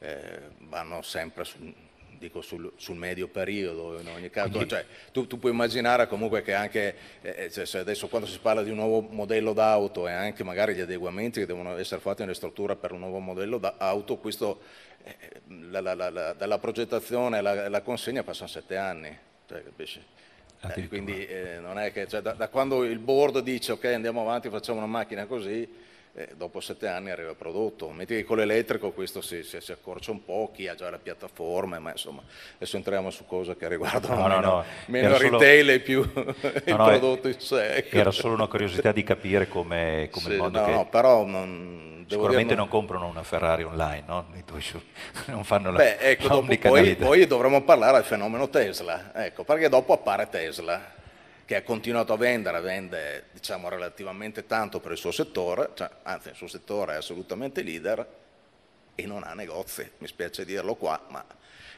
eh, vanno sempre su, dico, sul, sul, medio periodo in ogni caso. Quindi... Cioè, tu, tu, puoi immaginare comunque che anche eh, eh cioè, adesso quando si parla di un nuovo modello d'auto e anche magari gli adeguamenti che devono essere fatti nelle strutture per un nuovo modello d'auto, questo eh, la, la, la, dalla progettazione alla consegna passano sette anni. Cioè, eh, quindi eh, non è che cioè, da, da quando il board dice ok andiamo avanti, facciamo una macchina così eh, dopo sette anni arriva il prodotto. Metti che con l'elettrico questo si, si, si, accorcia un po', chi ha già la piattaforma, ma insomma adesso entriamo su cose che riguardano no, meno, no, meno retail solo... e più il prodotto in sé. Era solo una curiosità di capire come, come sì, il mondo no, che... No, però... Non, Sicuramente dire... non comprano una Ferrari online, no? non fanno la Beh, ecco, dopo poi, poi dovremmo parlare del fenomeno Tesla, ecco, perché dopo appare Tesla che ha continuato a vendere, vende diciamo, relativamente tanto per il suo settore, cioè, anzi il suo settore è assolutamente leader e non ha negozi, mi spiace dirlo qua, ma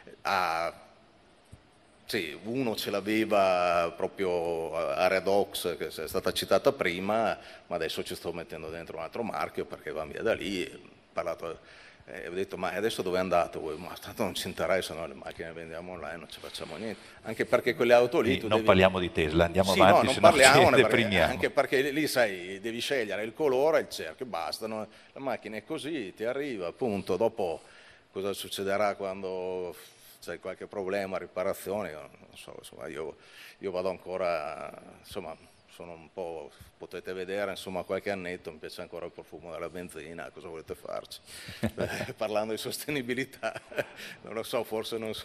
eh, ha, sì, uno ce l'aveva proprio Areadox che è stata citata prima, ma adesso ci sto mettendo dentro un altro marchio perché va via da lì, ho parlato e eh, ho detto, ma adesso dove è andato Ma tanto non ci interessa, no? le macchine le vendiamo online, non ci facciamo niente. Anche perché quelle auto lì... Sì, non devi... parliamo di Tesla, andiamo sì, avanti, no, se no deprimiamo. Anche perché lì, sai, devi scegliere il colore, il cerchio, basta. No? La macchina è così, ti arriva, appunto. Dopo cosa succederà quando c'è qualche problema, riparazione, non so, insomma, io, io vado ancora, insomma sono un po', potete vedere, insomma qualche annetto mi piace ancora il profumo della benzina, cosa volete farci? eh, parlando di sostenibilità, non lo so, forse non so,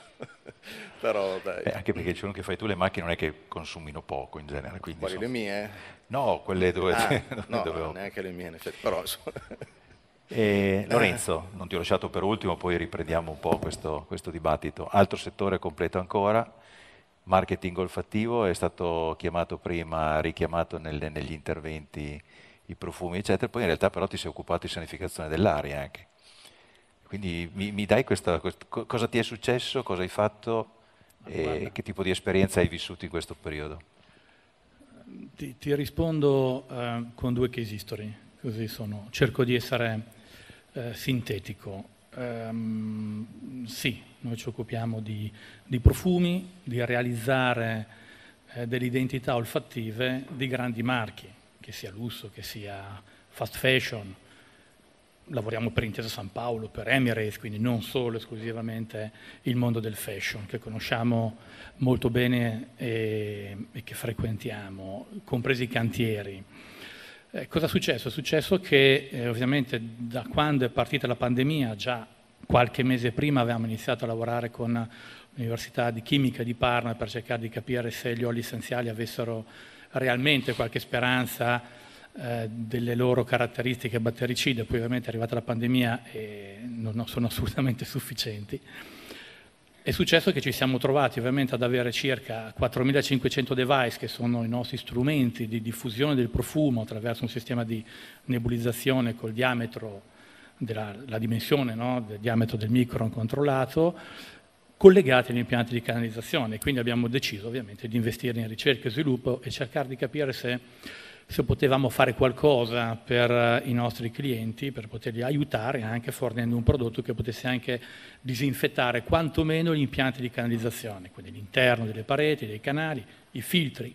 però dai. Eh, anche perché c'è uno che fai tu le macchine non è che consumino poco in genere. Quali sono... le mie? No, quelle dove... Ah, dove no, neanche le mie, in effetti, però eh, eh, Lorenzo, non ti ho lasciato per ultimo, poi riprendiamo un po' questo, questo dibattito. Altro settore completo ancora, marketing olfattivo, è stato chiamato prima, richiamato nel, negli interventi i profumi, eccetera, poi in realtà però ti sei occupato di sanificazione dell'aria anche. Quindi mi, mi dai questa, questa, cosa ti è successo, cosa hai fatto e che tipo di esperienza hai vissuto in questo periodo? Ti, ti rispondo eh, con due case history, così sono. cerco di essere eh, sintetico. Um, sì, noi ci occupiamo di, di profumi, di realizzare eh, delle identità olfattive di grandi marchi, che sia lusso, che sia fast fashion. Lavoriamo per Intesa San Paolo, per Emirates, quindi non solo esclusivamente il mondo del fashion che conosciamo molto bene e, e che frequentiamo, compresi i cantieri. Eh, cosa è successo? È successo che eh, ovviamente da quando è partita la pandemia, già qualche mese prima avevamo iniziato a lavorare con l'Università di Chimica di Parma per cercare di capire se gli oli essenziali avessero realmente qualche speranza eh, delle loro caratteristiche battericide, poi ovviamente è arrivata la pandemia e non sono assolutamente sufficienti. È successo che ci siamo trovati ovviamente ad avere circa 4500 device che sono i nostri strumenti di diffusione del profumo attraverso un sistema di nebulizzazione col diametro della dimensione no? del diametro del micron controllato collegati agli impianti di canalizzazione. Quindi abbiamo deciso ovviamente di investire in ricerca e sviluppo e cercare di capire se se potevamo fare qualcosa per eh, i nostri clienti, per poterli aiutare anche fornendo un prodotto che potesse anche disinfettare quantomeno gli impianti di canalizzazione, quindi l'interno delle pareti, dei canali, i filtri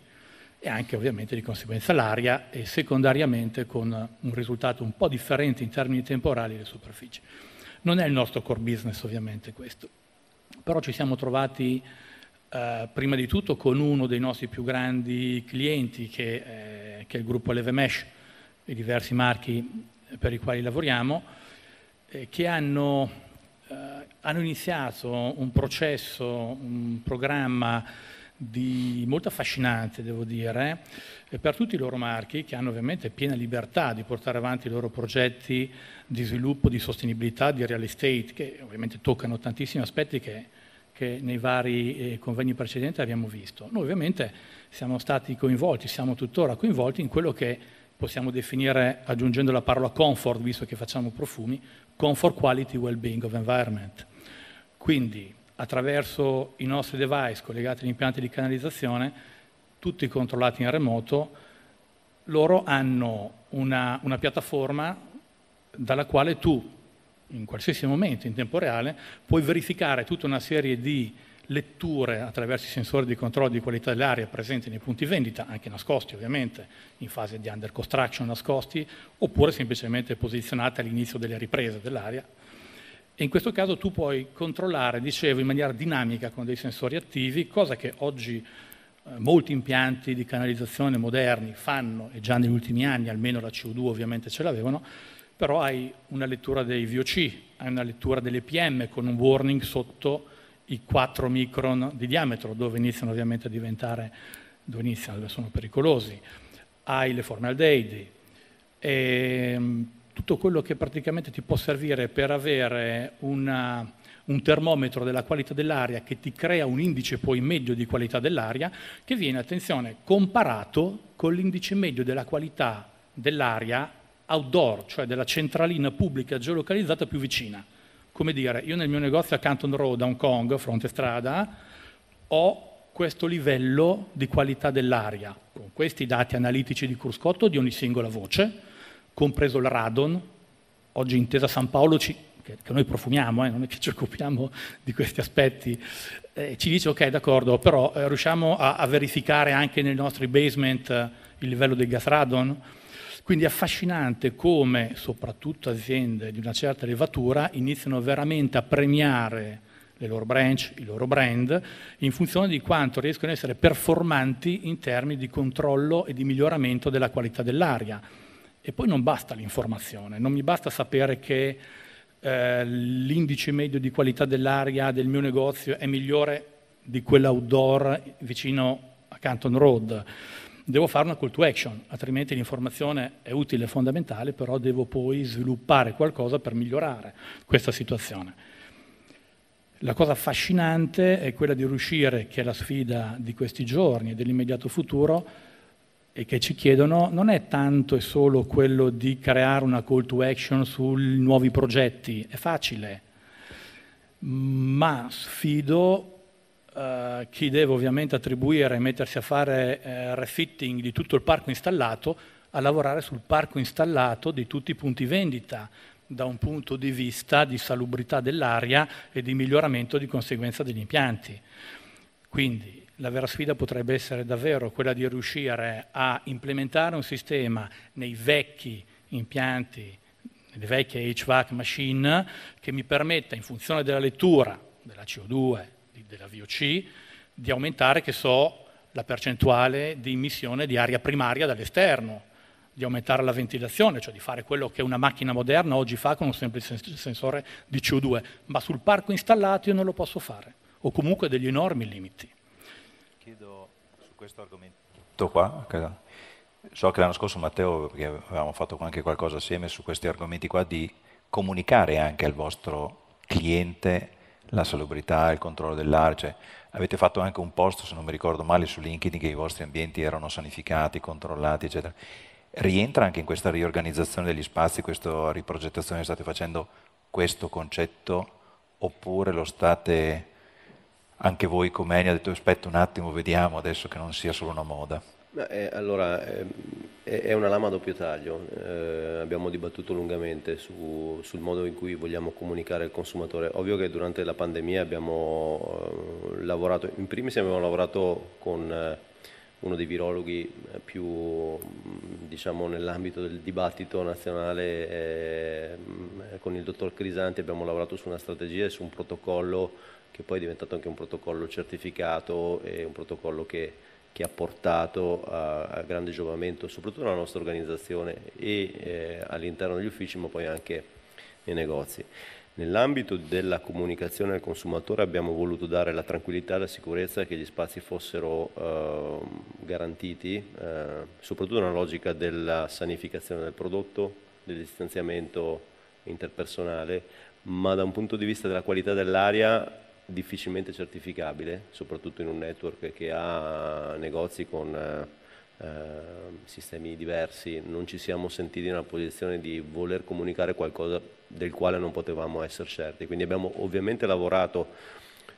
e anche ovviamente di conseguenza l'aria e secondariamente con un risultato un po' differente in termini temporali le superfici. Non è il nostro core business ovviamente questo, però ci siamo trovati eh, prima di tutto con uno dei nostri più grandi clienti che, eh, che è il gruppo Leve Mesh, i diversi marchi eh, per i quali lavoriamo, eh, che hanno, eh, hanno, iniziato un processo, un programma di, molto affascinante, devo dire, per tutti i loro marchi che hanno ovviamente piena libertà di portare avanti i loro progetti di sviluppo, di sostenibilità, di real estate, che ovviamente toccano tantissimi aspetti che che nei vari eh, convegni precedenti abbiamo visto. Noi ovviamente siamo stati coinvolti, siamo tuttora coinvolti in quello che possiamo definire, aggiungendo la parola comfort, visto che facciamo profumi, comfort quality well-being of environment. Quindi attraverso i nostri device collegati agli impianti di canalizzazione, tutti controllati in remoto, loro hanno una, una piattaforma dalla quale tu in qualsiasi momento, in tempo reale, puoi verificare tutta una serie di letture attraverso i sensori di controllo di qualità dell'aria presenti nei punti vendita, anche nascosti ovviamente, in fase di under construction nascosti, oppure semplicemente posizionate all'inizio delle riprese dell'aria. E in questo caso tu puoi controllare, dicevo, in maniera dinamica con dei sensori attivi, cosa che oggi eh, molti impianti di canalizzazione moderni fanno, e già negli ultimi anni almeno la CO2 ovviamente ce l'avevano, però hai una lettura dei VOC, hai una lettura delle PM con un warning sotto i 4 micron di diametro, dove iniziano ovviamente a diventare, dove iniziano, dove sono pericolosi. Hai le formaldeide. e ehm, tutto quello che praticamente ti può servire per avere una, un termometro della qualità dell'aria che ti crea un indice poi medio di qualità dell'aria, che viene, attenzione, comparato con l'indice medio della qualità dell'aria outdoor, cioè della centralina pubblica geolocalizzata più vicina. Come dire, io nel mio negozio a Canton Road, a Hong Kong, fronte strada, ho questo livello di qualità dell'aria, con questi dati analitici di Cruscotto di ogni singola voce, compreso il radon, oggi intesa San Paolo, ci, che, che, noi profumiamo, eh, non è che ci occupiamo di questi aspetti, eh, ci dice ok d'accordo, però eh, riusciamo a, a, verificare anche nei nostri basement eh, il livello del gas radon, quindi è affascinante come soprattutto aziende di una certa levatura iniziano veramente a premiare le loro branch, i loro brand, in funzione di quanto riescono ad essere performanti in termini di controllo e di miglioramento della qualità dell'aria. E poi non basta l'informazione, non mi basta sapere che eh, l'indice medio di qualità dell'aria del mio negozio è migliore di quell'outdoor vicino a Canton Road devo fare una call to action, altrimenti l'informazione è utile e fondamentale, però devo poi sviluppare qualcosa per migliorare questa situazione. La cosa affascinante è quella di riuscire, che è la sfida di questi giorni e dell'immediato futuro, e che ci chiedono, non è tanto e solo quello di creare una call to action sui nuovi progetti, è facile, ma sfido eh, chi deve ovviamente attribuire e mettersi a fare eh, refitting di tutto il parco installato, a lavorare sul parco installato di tutti i punti vendita da un punto di vista di salubrità dell'aria e di miglioramento di conseguenza degli impianti. Quindi la vera sfida potrebbe essere davvero quella di riuscire a implementare un sistema nei vecchi impianti, nelle vecchie HVAC machine, che mi permetta in funzione della lettura della CO2, della VOC di aumentare, che so, la percentuale di emissione di aria primaria dall'esterno, di aumentare la ventilazione, cioè di fare quello che una macchina moderna oggi fa con un semplice sensore di CO2, ma sul parco installato io non lo posso fare, o comunque degli enormi limiti. Chiedo su questo argomento qua, so che l'anno scorso Matteo, perché avevamo fatto anche qualcosa assieme su questi argomenti qua, di comunicare anche al vostro cliente la salubrità, il controllo dell'arce. Cioè, avete fatto anche un post, se non mi ricordo male, su LinkedIn che i vostri ambienti erano sanificati, controllati, eccetera. Rientra anche in questa riorganizzazione degli spazi, questa riprogettazione che state facendo, questo concetto, oppure lo state anche voi come Eni, ha detto aspetta un attimo, vediamo adesso che non sia solo una moda? Eh, allora, ehm, è una lama a doppio taglio. Eh, abbiamo dibattuto lungamente su, sul modo in cui vogliamo comunicare al consumatore. Ovvio che durante la pandemia abbiamo eh, lavorato, in primis abbiamo lavorato con eh, uno dei virologhi eh, più, mm, diciamo, nell'ambito del dibattito nazionale, mm, con il dottor Crisanti abbiamo lavorato su una strategia e su un protocollo che poi è diventato anche un protocollo certificato e un protocollo che che ha portato a, eh, a grande giovamento soprattutto alla nostra organizzazione e eh, all'interno degli uffici ma poi anche nei negozi. Nell'ambito della comunicazione al consumatore abbiamo voluto dare la tranquillità e la sicurezza che gli spazi fossero eh, garantiti, eh, soprattutto nella logica della sanificazione del prodotto, del distanziamento interpersonale, ma da un punto di vista della qualità dell'aria difficilmente certificabile, soprattutto in un network che ha negozi con eh, eh sistemi diversi, non ci siamo sentiti in una posizione di voler comunicare qualcosa del quale non potevamo essere certi. Quindi abbiamo ovviamente lavorato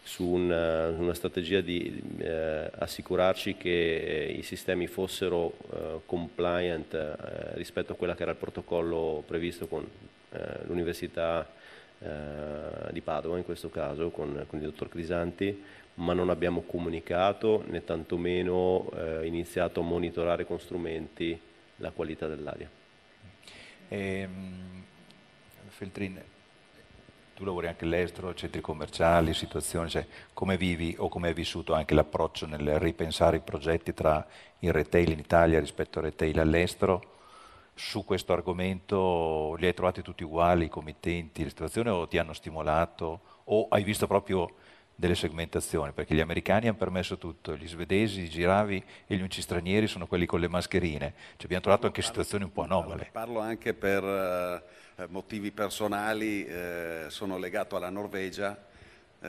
su una, eh, una strategia di eh, assicurarci che eh, i sistemi fossero eh, compliant rispetto a quello che era il protocollo previsto con l'università eh, di Padova in questo caso con, con, il dottor Crisanti, ma non abbiamo comunicato né tantomeno eh, iniziato a monitorare con strumenti la qualità dell'aria. Ehm, Feltrin, tu lavori anche all'estero, centri commerciali, situazioni, cioè come vivi o come hai vissuto anche l'approccio nel ripensare i progetti tra il retail in Italia rispetto al retail all'estero? su questo argomento li hai trovati tutti uguali, i committenti, la situazione, o ti hanno stimolato o hai visto proprio delle segmentazioni? Perché gli americani hanno permesso tutto, gli svedesi, i giravi e gli unici stranieri sono quelli con le mascherine. Cioè abbiamo trovato anche parlo, situazioni un po' anomale. Parlo anche per eh, motivi personali, eh, sono legato alla Norvegia. Eh,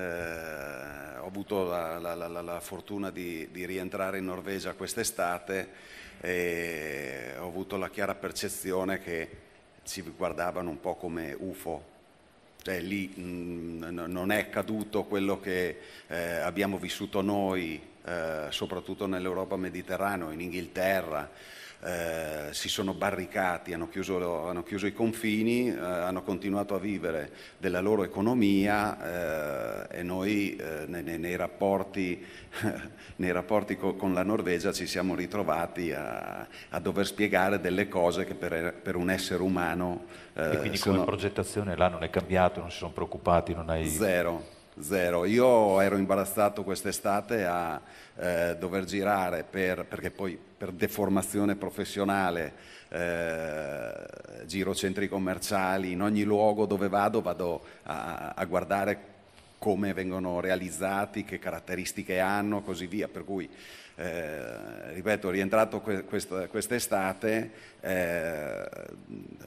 ho avuto la, la, la, la fortuna di, di rientrare in Norvegia quest'estate e ho avuto la chiara percezione che ci guardavano un po' come UFO. Cioè, lì mh, mm, non è accaduto quello che eh, abbiamo vissuto noi, eh, soprattutto nell'Europa mediterranea, in Inghilterra, eh, si sono barricati, hanno chiuso, hanno chiuso i confini, eh, hanno continuato a vivere della loro economia eh, e noi eh, nei, nei, rapporti, nei rapporti co- con la Norvegia ci siamo ritrovati a, a dover spiegare delle cose che per, per un essere umano... Eh, e quindi sono... come progettazione là non è cambiato, non si sono preoccupati, non hai... Zero, zero. Io ero imbarazzato quest'estate a eh, dover girare per, perché poi per deformazione professionale eh, giro centri commerciali, in ogni luogo dove vado vado a, a guardare come vengono realizzati, che caratteristiche hanno, così via. Per cui, eh, ripeto, rientrato quest'estate eh,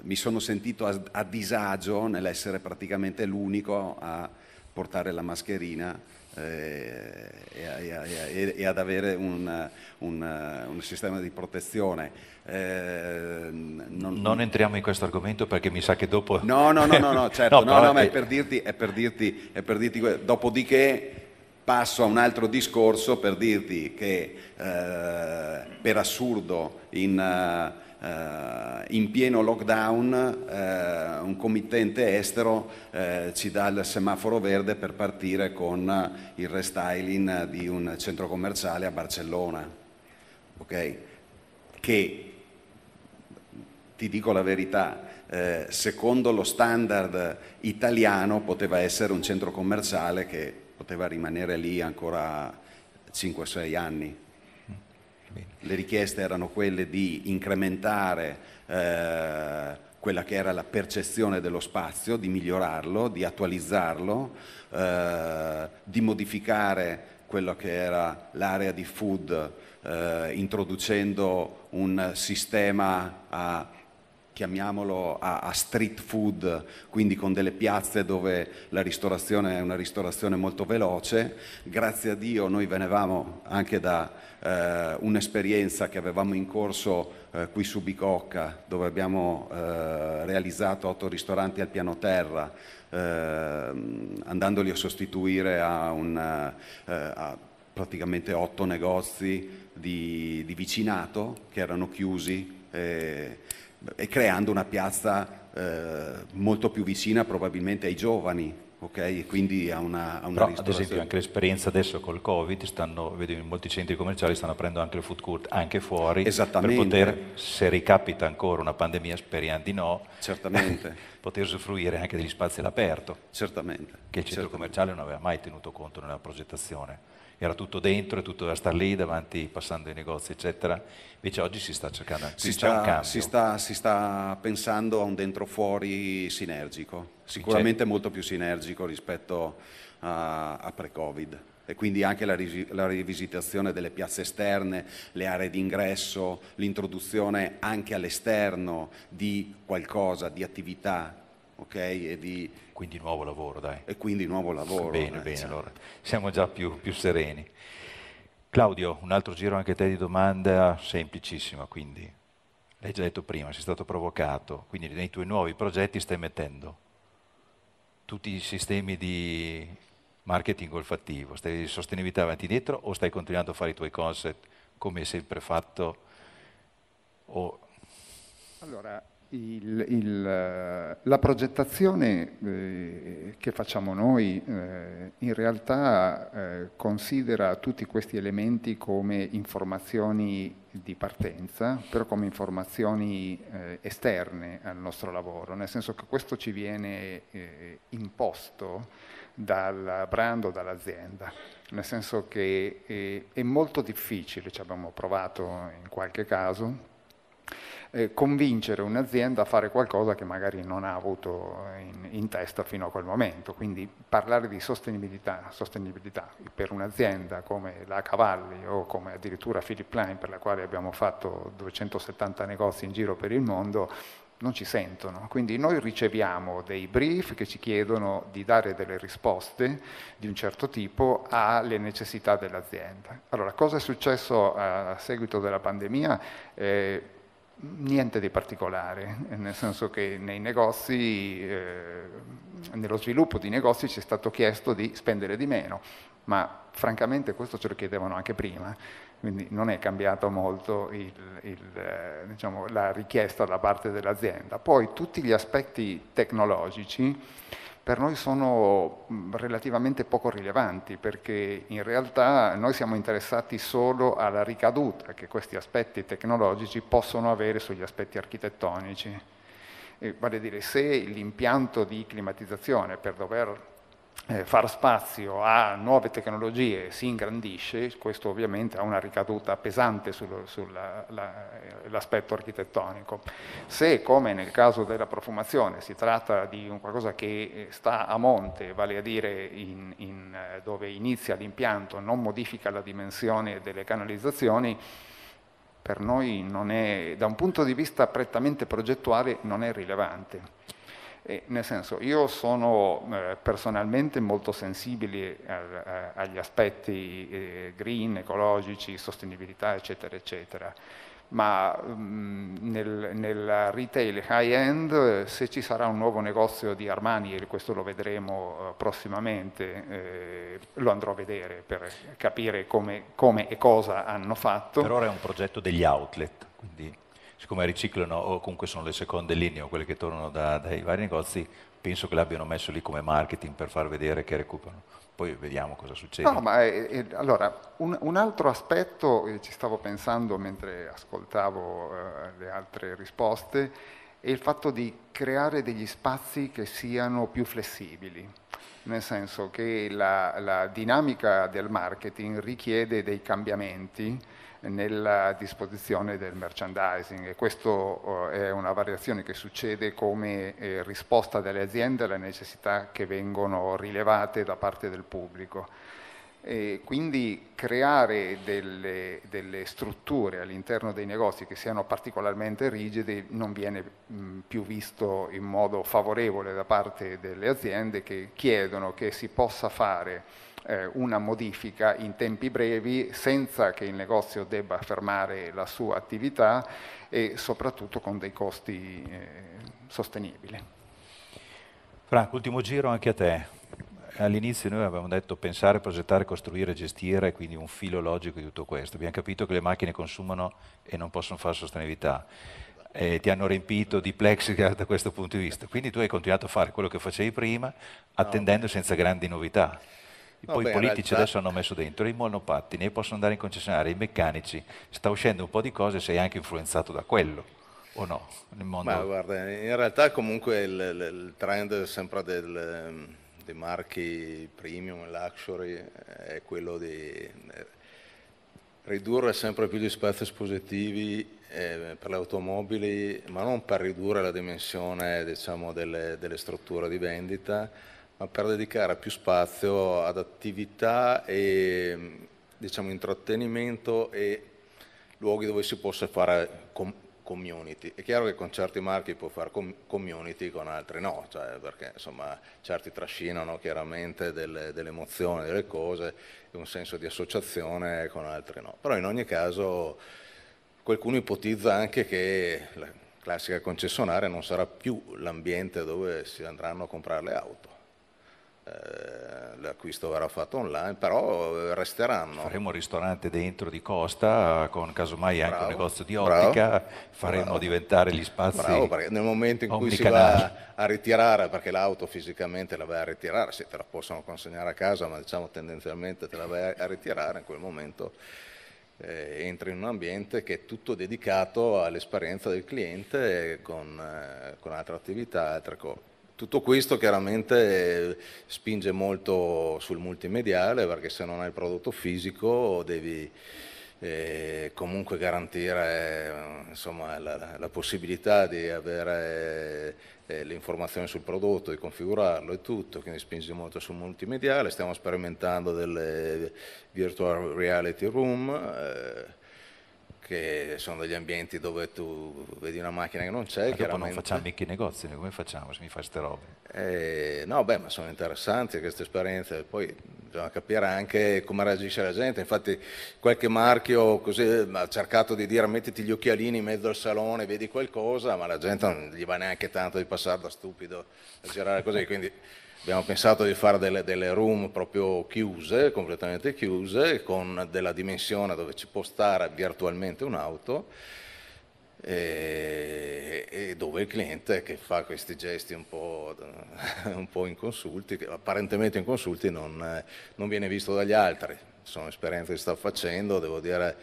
mi sono sentito a-, a disagio nell'essere praticamente l'unico a portare la mascherina eh, e, e, e, ad avere un, un, un sistema di protezione. Eh, non, non, entriamo in questo argomento perché mi sa che dopo... No, no, no, no, no certo, no, no, ma è per dirti, è per dirti, è per dirti dopodiché Passo a un altro discorso per dirti che eh, per assurdo in, eh, in pieno lockdown eh, un committente estero eh, ci dà il semaforo verde per partire con il restyling di un centro commerciale a Barcellona, okay? che ti dico la verità, eh, secondo lo standard italiano poteva essere un centro commerciale che poteva rimanere lì ancora 5-6 anni. Le richieste erano quelle di incrementare eh, quella che era la percezione dello spazio, di migliorarlo, di attualizzarlo, eh, di modificare quella che era l'area di food, eh, introducendo un sistema a chiamiamolo a, a, street food, quindi con delle piazze dove la ristorazione è una ristorazione molto veloce. Grazie a Dio noi venivamo anche da eh, un'esperienza che avevamo in corso eh, qui su Bicocca, dove abbiamo eh, realizzato otto ristoranti al piano terra, ehm, andandoli a sostituire a, un, eh, a praticamente otto negozi di, di, vicinato che erano chiusi. Eh, e creando una piazza eh, molto più vicina probabilmente ai giovani. Okay? quindi a una, a una Però, ad esempio anche l'esperienza adesso col Covid, stanno, vedo in molti centri commerciali stanno aprendo anche il food court anche fuori per poter, se ricapita ancora una pandemia, speriamo di no, poter usufruire anche degli spazi all'aperto. Certamente. Che il centro Certamente. commerciale non aveva mai tenuto conto nella progettazione era tutto dentro e tutto da star lì davanti, passando i negozi, eccetera. Invece oggi si sta cercando si sta, si, sta, si sta, pensando a un dentro fuori sinergico, sicuramente C'è. Certo. molto più sinergico rispetto a, a pre-Covid e quindi anche la, ris- la, rivisitazione delle piazze esterne, le aree d'ingresso, l'introduzione anche all'esterno di qualcosa, di attività ok? E di... Quindi nuovo lavoro, dai. E quindi nuovo lavoro. Bene, eh, bene, cioè. allora siamo già più, più, sereni. Claudio, un altro giro anche a te di domanda semplicissima, quindi l'hai già detto prima, sei stato provocato, quindi nei tuoi nuovi progetti stai mettendo tutti i sistemi di marketing olfattivo, stai di sostenibilità avanti dietro o stai continuando a fare i tuoi concept come hai sempre fatto? O... Allora, il, il, eh, la progettazione eh, che facciamo noi eh, in realtà eh, considera tutti questi elementi come informazioni di partenza, però come informazioni eh, esterne al nostro lavoro, nel senso che questo ci viene eh, imposto dal brand o dall'azienda, nel senso che è molto difficile, ci abbiamo provato in qualche caso, eh, convincere un'azienda a fare qualcosa che magari non ha avuto eh, in, in testa fino a quel momento. Quindi parlare di sostenibilità, sostenibilità per un'azienda come la Cavalli o come addirittura Philip Klein, per la quale abbiamo fatto 270 negozi in giro per il mondo, non ci sentono. Quindi noi riceviamo dei brief che ci chiedono di dare delle risposte di un certo tipo alle necessità dell'azienda. Allora, cosa è successo eh, a seguito della pandemia? Eh, niente di particolare, nel senso che nei negozi, eh, nello sviluppo di negozi ci è stato chiesto di spendere di meno, ma francamente questo ce lo chiedevano anche prima, quindi non è cambiato molto il, il, eh, diciamo, la richiesta da parte dell'azienda. Poi tutti gli aspetti tecnologici per noi sono relativamente poco rilevanti perché in realtà noi siamo interessati solo alla ricaduta che questi aspetti tecnologici possono avere sugli aspetti architettonici. vale a dire, se l'impianto di climatizzazione per dover eh, far spazio a nuove tecnologie si ingrandisce, questo ovviamente ha una ricaduta pesante sull'aspetto la, eh, architettonico. Se, come nel caso della profumazione, si tratta di un qualcosa che eh, sta a monte, vale a dire in, in, eh, dove inizia l'impianto, non modifica la dimensione delle canalizzazioni, per noi è, da un punto di vista prettamente progettuale, non è rilevante. E nel senso, io sono eh, personalmente molto sensibile al, agli aspetti eh, green, ecologici, sostenibilità, eccetera, eccetera. Ma mh, mm, nel, nel, retail high-end, eh, se ci sarà un nuovo negozio di Armani, e questo lo vedremo eh, prossimamente, eh, lo andrò a vedere per capire come, come e cosa hanno fatto. Per ora è un progetto degli outlet, quindi siccome riciclano o comunque sono le seconde linee o quelle che tornano da, dai vari negozi, penso che l'abbiano messo lì come marketing per far vedere che recuperano. Poi vediamo cosa succede. No, ma eh, eh, allora, un, un, altro aspetto, eh, ci stavo pensando mentre ascoltavo eh, le altre risposte, è il fatto di creare degli spazi che siano più flessibili nel senso che la, la, dinamica del marketing richiede dei cambiamenti nella disposizione del merchandising e questa eh, è una variazione che succede come eh, risposta delle aziende alle necessità che vengono rilevate da parte del pubblico. E quindi creare delle, delle, strutture all'interno dei negozi che siano particolarmente rigide non viene mh, mm, più visto in modo favorevole da parte delle aziende che chiedono che si possa fare eh, una modifica in tempi brevi senza che il negozio debba fermare la sua attività e soprattutto con dei costi eh, sostenibili. Franco, ultimo giro anche a te. All'inizio noi avevamo detto pensare, progettare, costruire, gestire, quindi un filo logico di tutto questo. Abbiamo capito che le macchine consumano e non possono fare sostenibilità. E ti hanno riempito di plexiglass da questo punto di vista. Quindi tu hai continuato a fare quello che facevi prima, attendendo senza grandi novità poi i politici realtà... adesso hanno messo dentro i monopattini, possono andare in concessionaria, i meccanici, sta uscendo un po' di cose, sei anche influenzato da quello. O no? Mondo... Ma guarda, in realtà comunque il, il trend sempre del, dei marchi premium e luxury è quello di eh, ridurre sempre più gli spazi espositivi eh, per le automobili, ma non per ridurre la dimensione diciamo, delle, delle strutture di vendita, per dedicare più spazio ad attività e diciamo, intrattenimento e luoghi dove si possa fare com- community. È chiaro che con certi marchi può fare com- community, con altri no, cioè perché insomma certi trascinano chiaramente delle, delle emozioni, delle cose, un senso di associazione, con altri no. Però in ogni caso qualcuno ipotizza anche che la classica concessionaria non sarà più l'ambiente dove si andranno a comprare le auto eh, l'acquisto verrà fatto online, però eh, resteranno. Faremo un ristorante dentro di Costa, con casomai anche bravo, un negozio di ottica, faremo bravo. diventare gli spazi. Bravo, perché nel momento in cui si va a ritirare, perché l'auto fisicamente la vai a ritirare, se te la possono consegnare a casa, ma diciamo tendenzialmente te la vai a ritirare in quel momento. Eh, entri in un ambiente che è tutto dedicato all'esperienza del cliente con, eh, con altre attività, altre cose. Tutto questo chiaramente eh, spinge molto sul multimediale perché se non hai il prodotto fisico devi eh, comunque garantire eh, insomma, la, la, possibilità di avere eh, le informazioni sul prodotto, di configurarlo e tutto, quindi spinge molto sul multimediale, stiamo sperimentando delle virtual reality room. Eh, che sono degli ambienti dove tu vedi una macchina che non c'è. Ma dopo non facciamo mica i negozi, come facciamo se mi fai queste robe? Eh, no, beh, ma sono interessanti queste esperienze, poi bisogna capire anche come reagisce la gente, infatti qualche marchio così ha cercato di dire mettiti gli occhialini in mezzo al salone, vedi qualcosa, ma la gente non gli va neanche tanto di passare da stupido a girare così, quindi Abbiamo pensato di fare delle, delle, room proprio chiuse, completamente chiuse, con della dimensione dove ci può stare virtualmente un'auto e, e dove il cliente che fa questi gesti un po', un po inconsulti, apparentemente inconsulti, non, non viene visto dagli altri. Sono esperienze che sta facendo, devo dire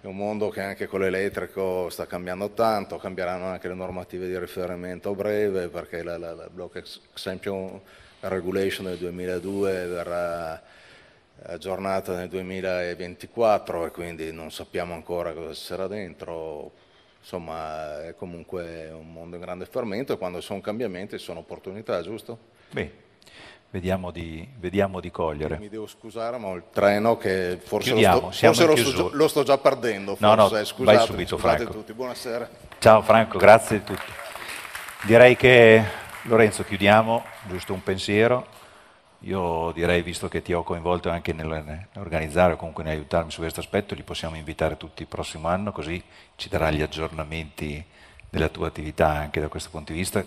è un mondo che anche con l'elettrico sta cambiando tanto, cambieranno anche le normative di riferimento a breve perché la, la, la block exemption regulation del 2002 verrà aggiornata nel 2024 e quindi non sappiamo ancora cosa ci sarà dentro. Insomma, è comunque un mondo in grande fermento e quando sono cambiamenti sono opportunità, giusto? Beh. Vediamo di, vediamo di, cogliere. Mi devo scusare, ma ho il treno che forse, lo, sto, forse lo, lo, sto, già perdendo. Forse. No, no, scusate, vai subito, Franco. Tutti. Buonasera. Ciao Franco, grazie a tutti. Direi che Lorenzo, chiudiamo, giusto un pensiero. Io direi, visto che ti ho coinvolto anche nell'organizzare o comunque nell'aiutarmi su questo aspetto, li possiamo invitare tutti il prossimo anno, così ci darà gli aggiornamenti della tua attività anche da questo punto di vista.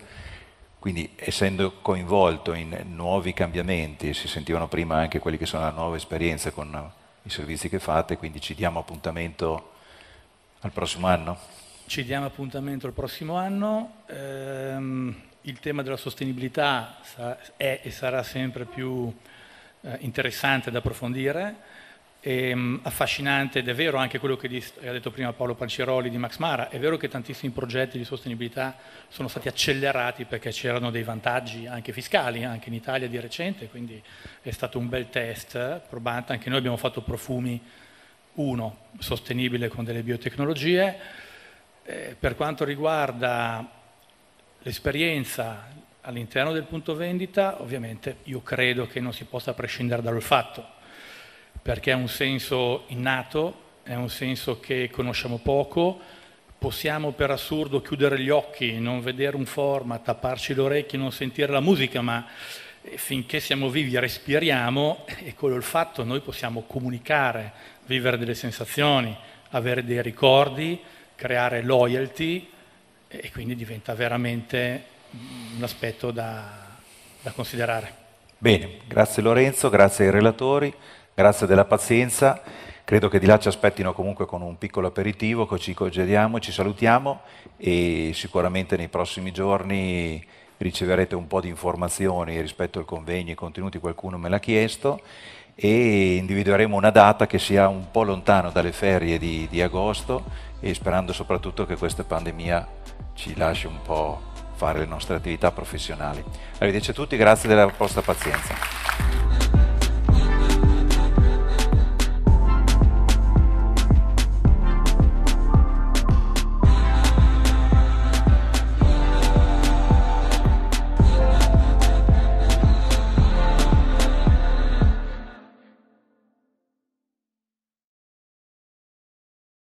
Quindi essendo coinvolto in nuovi cambiamenti, si sentivano prima anche quelli che sono la nuova esperienza con i servizi che fate, quindi ci diamo appuntamento al prossimo anno. Ci diamo appuntamento il prossimo anno. Ehm, il tema della sostenibilità è e sarà sempre più eh, interessante da approfondire, e, ehm, affascinante ed è vero anche quello che ha detto prima Paolo Panciroli di Max Mara, è vero che tantissimi progetti di sostenibilità sono stati accelerati perché c'erano dei vantaggi anche fiscali, anche in Italia di recente, quindi è stato un bel test probante, anche noi abbiamo fatto profumi uno sostenibile con delle biotecnologie eh, per quanto riguarda l'esperienza all'interno del punto vendita, ovviamente io credo che non si possa prescindere dall'olfatto, perché è un senso innato, è un senso che conosciamo poco, possiamo per assurdo chiudere gli occhi, non vedere un forma, tapparci le orecchie, non sentire la musica, ma eh, finché siamo vivi respiriamo eh, e con l'olfatto noi possiamo comunicare, vivere delle sensazioni, avere dei ricordi, creare loyalty e quindi diventa veramente un aspetto da, da considerare. Bene, grazie Lorenzo, grazie ai relatori, grazie della pazienza. Credo che di là ci aspettino comunque con un piccolo aperitivo, ci congediamo, ci salutiamo e sicuramente nei prossimi giorni riceverete un po' di informazioni rispetto al convegno, i contenuti, qualcuno me l'ha chiesto e individueremo una data che sia un po' lontano dalle ferie di, di agosto e sperando soprattutto che questa pandemia ci lasci un po' fare le nostre attività professionali. Arrivederci a tutti, grazie della vostra pazienza.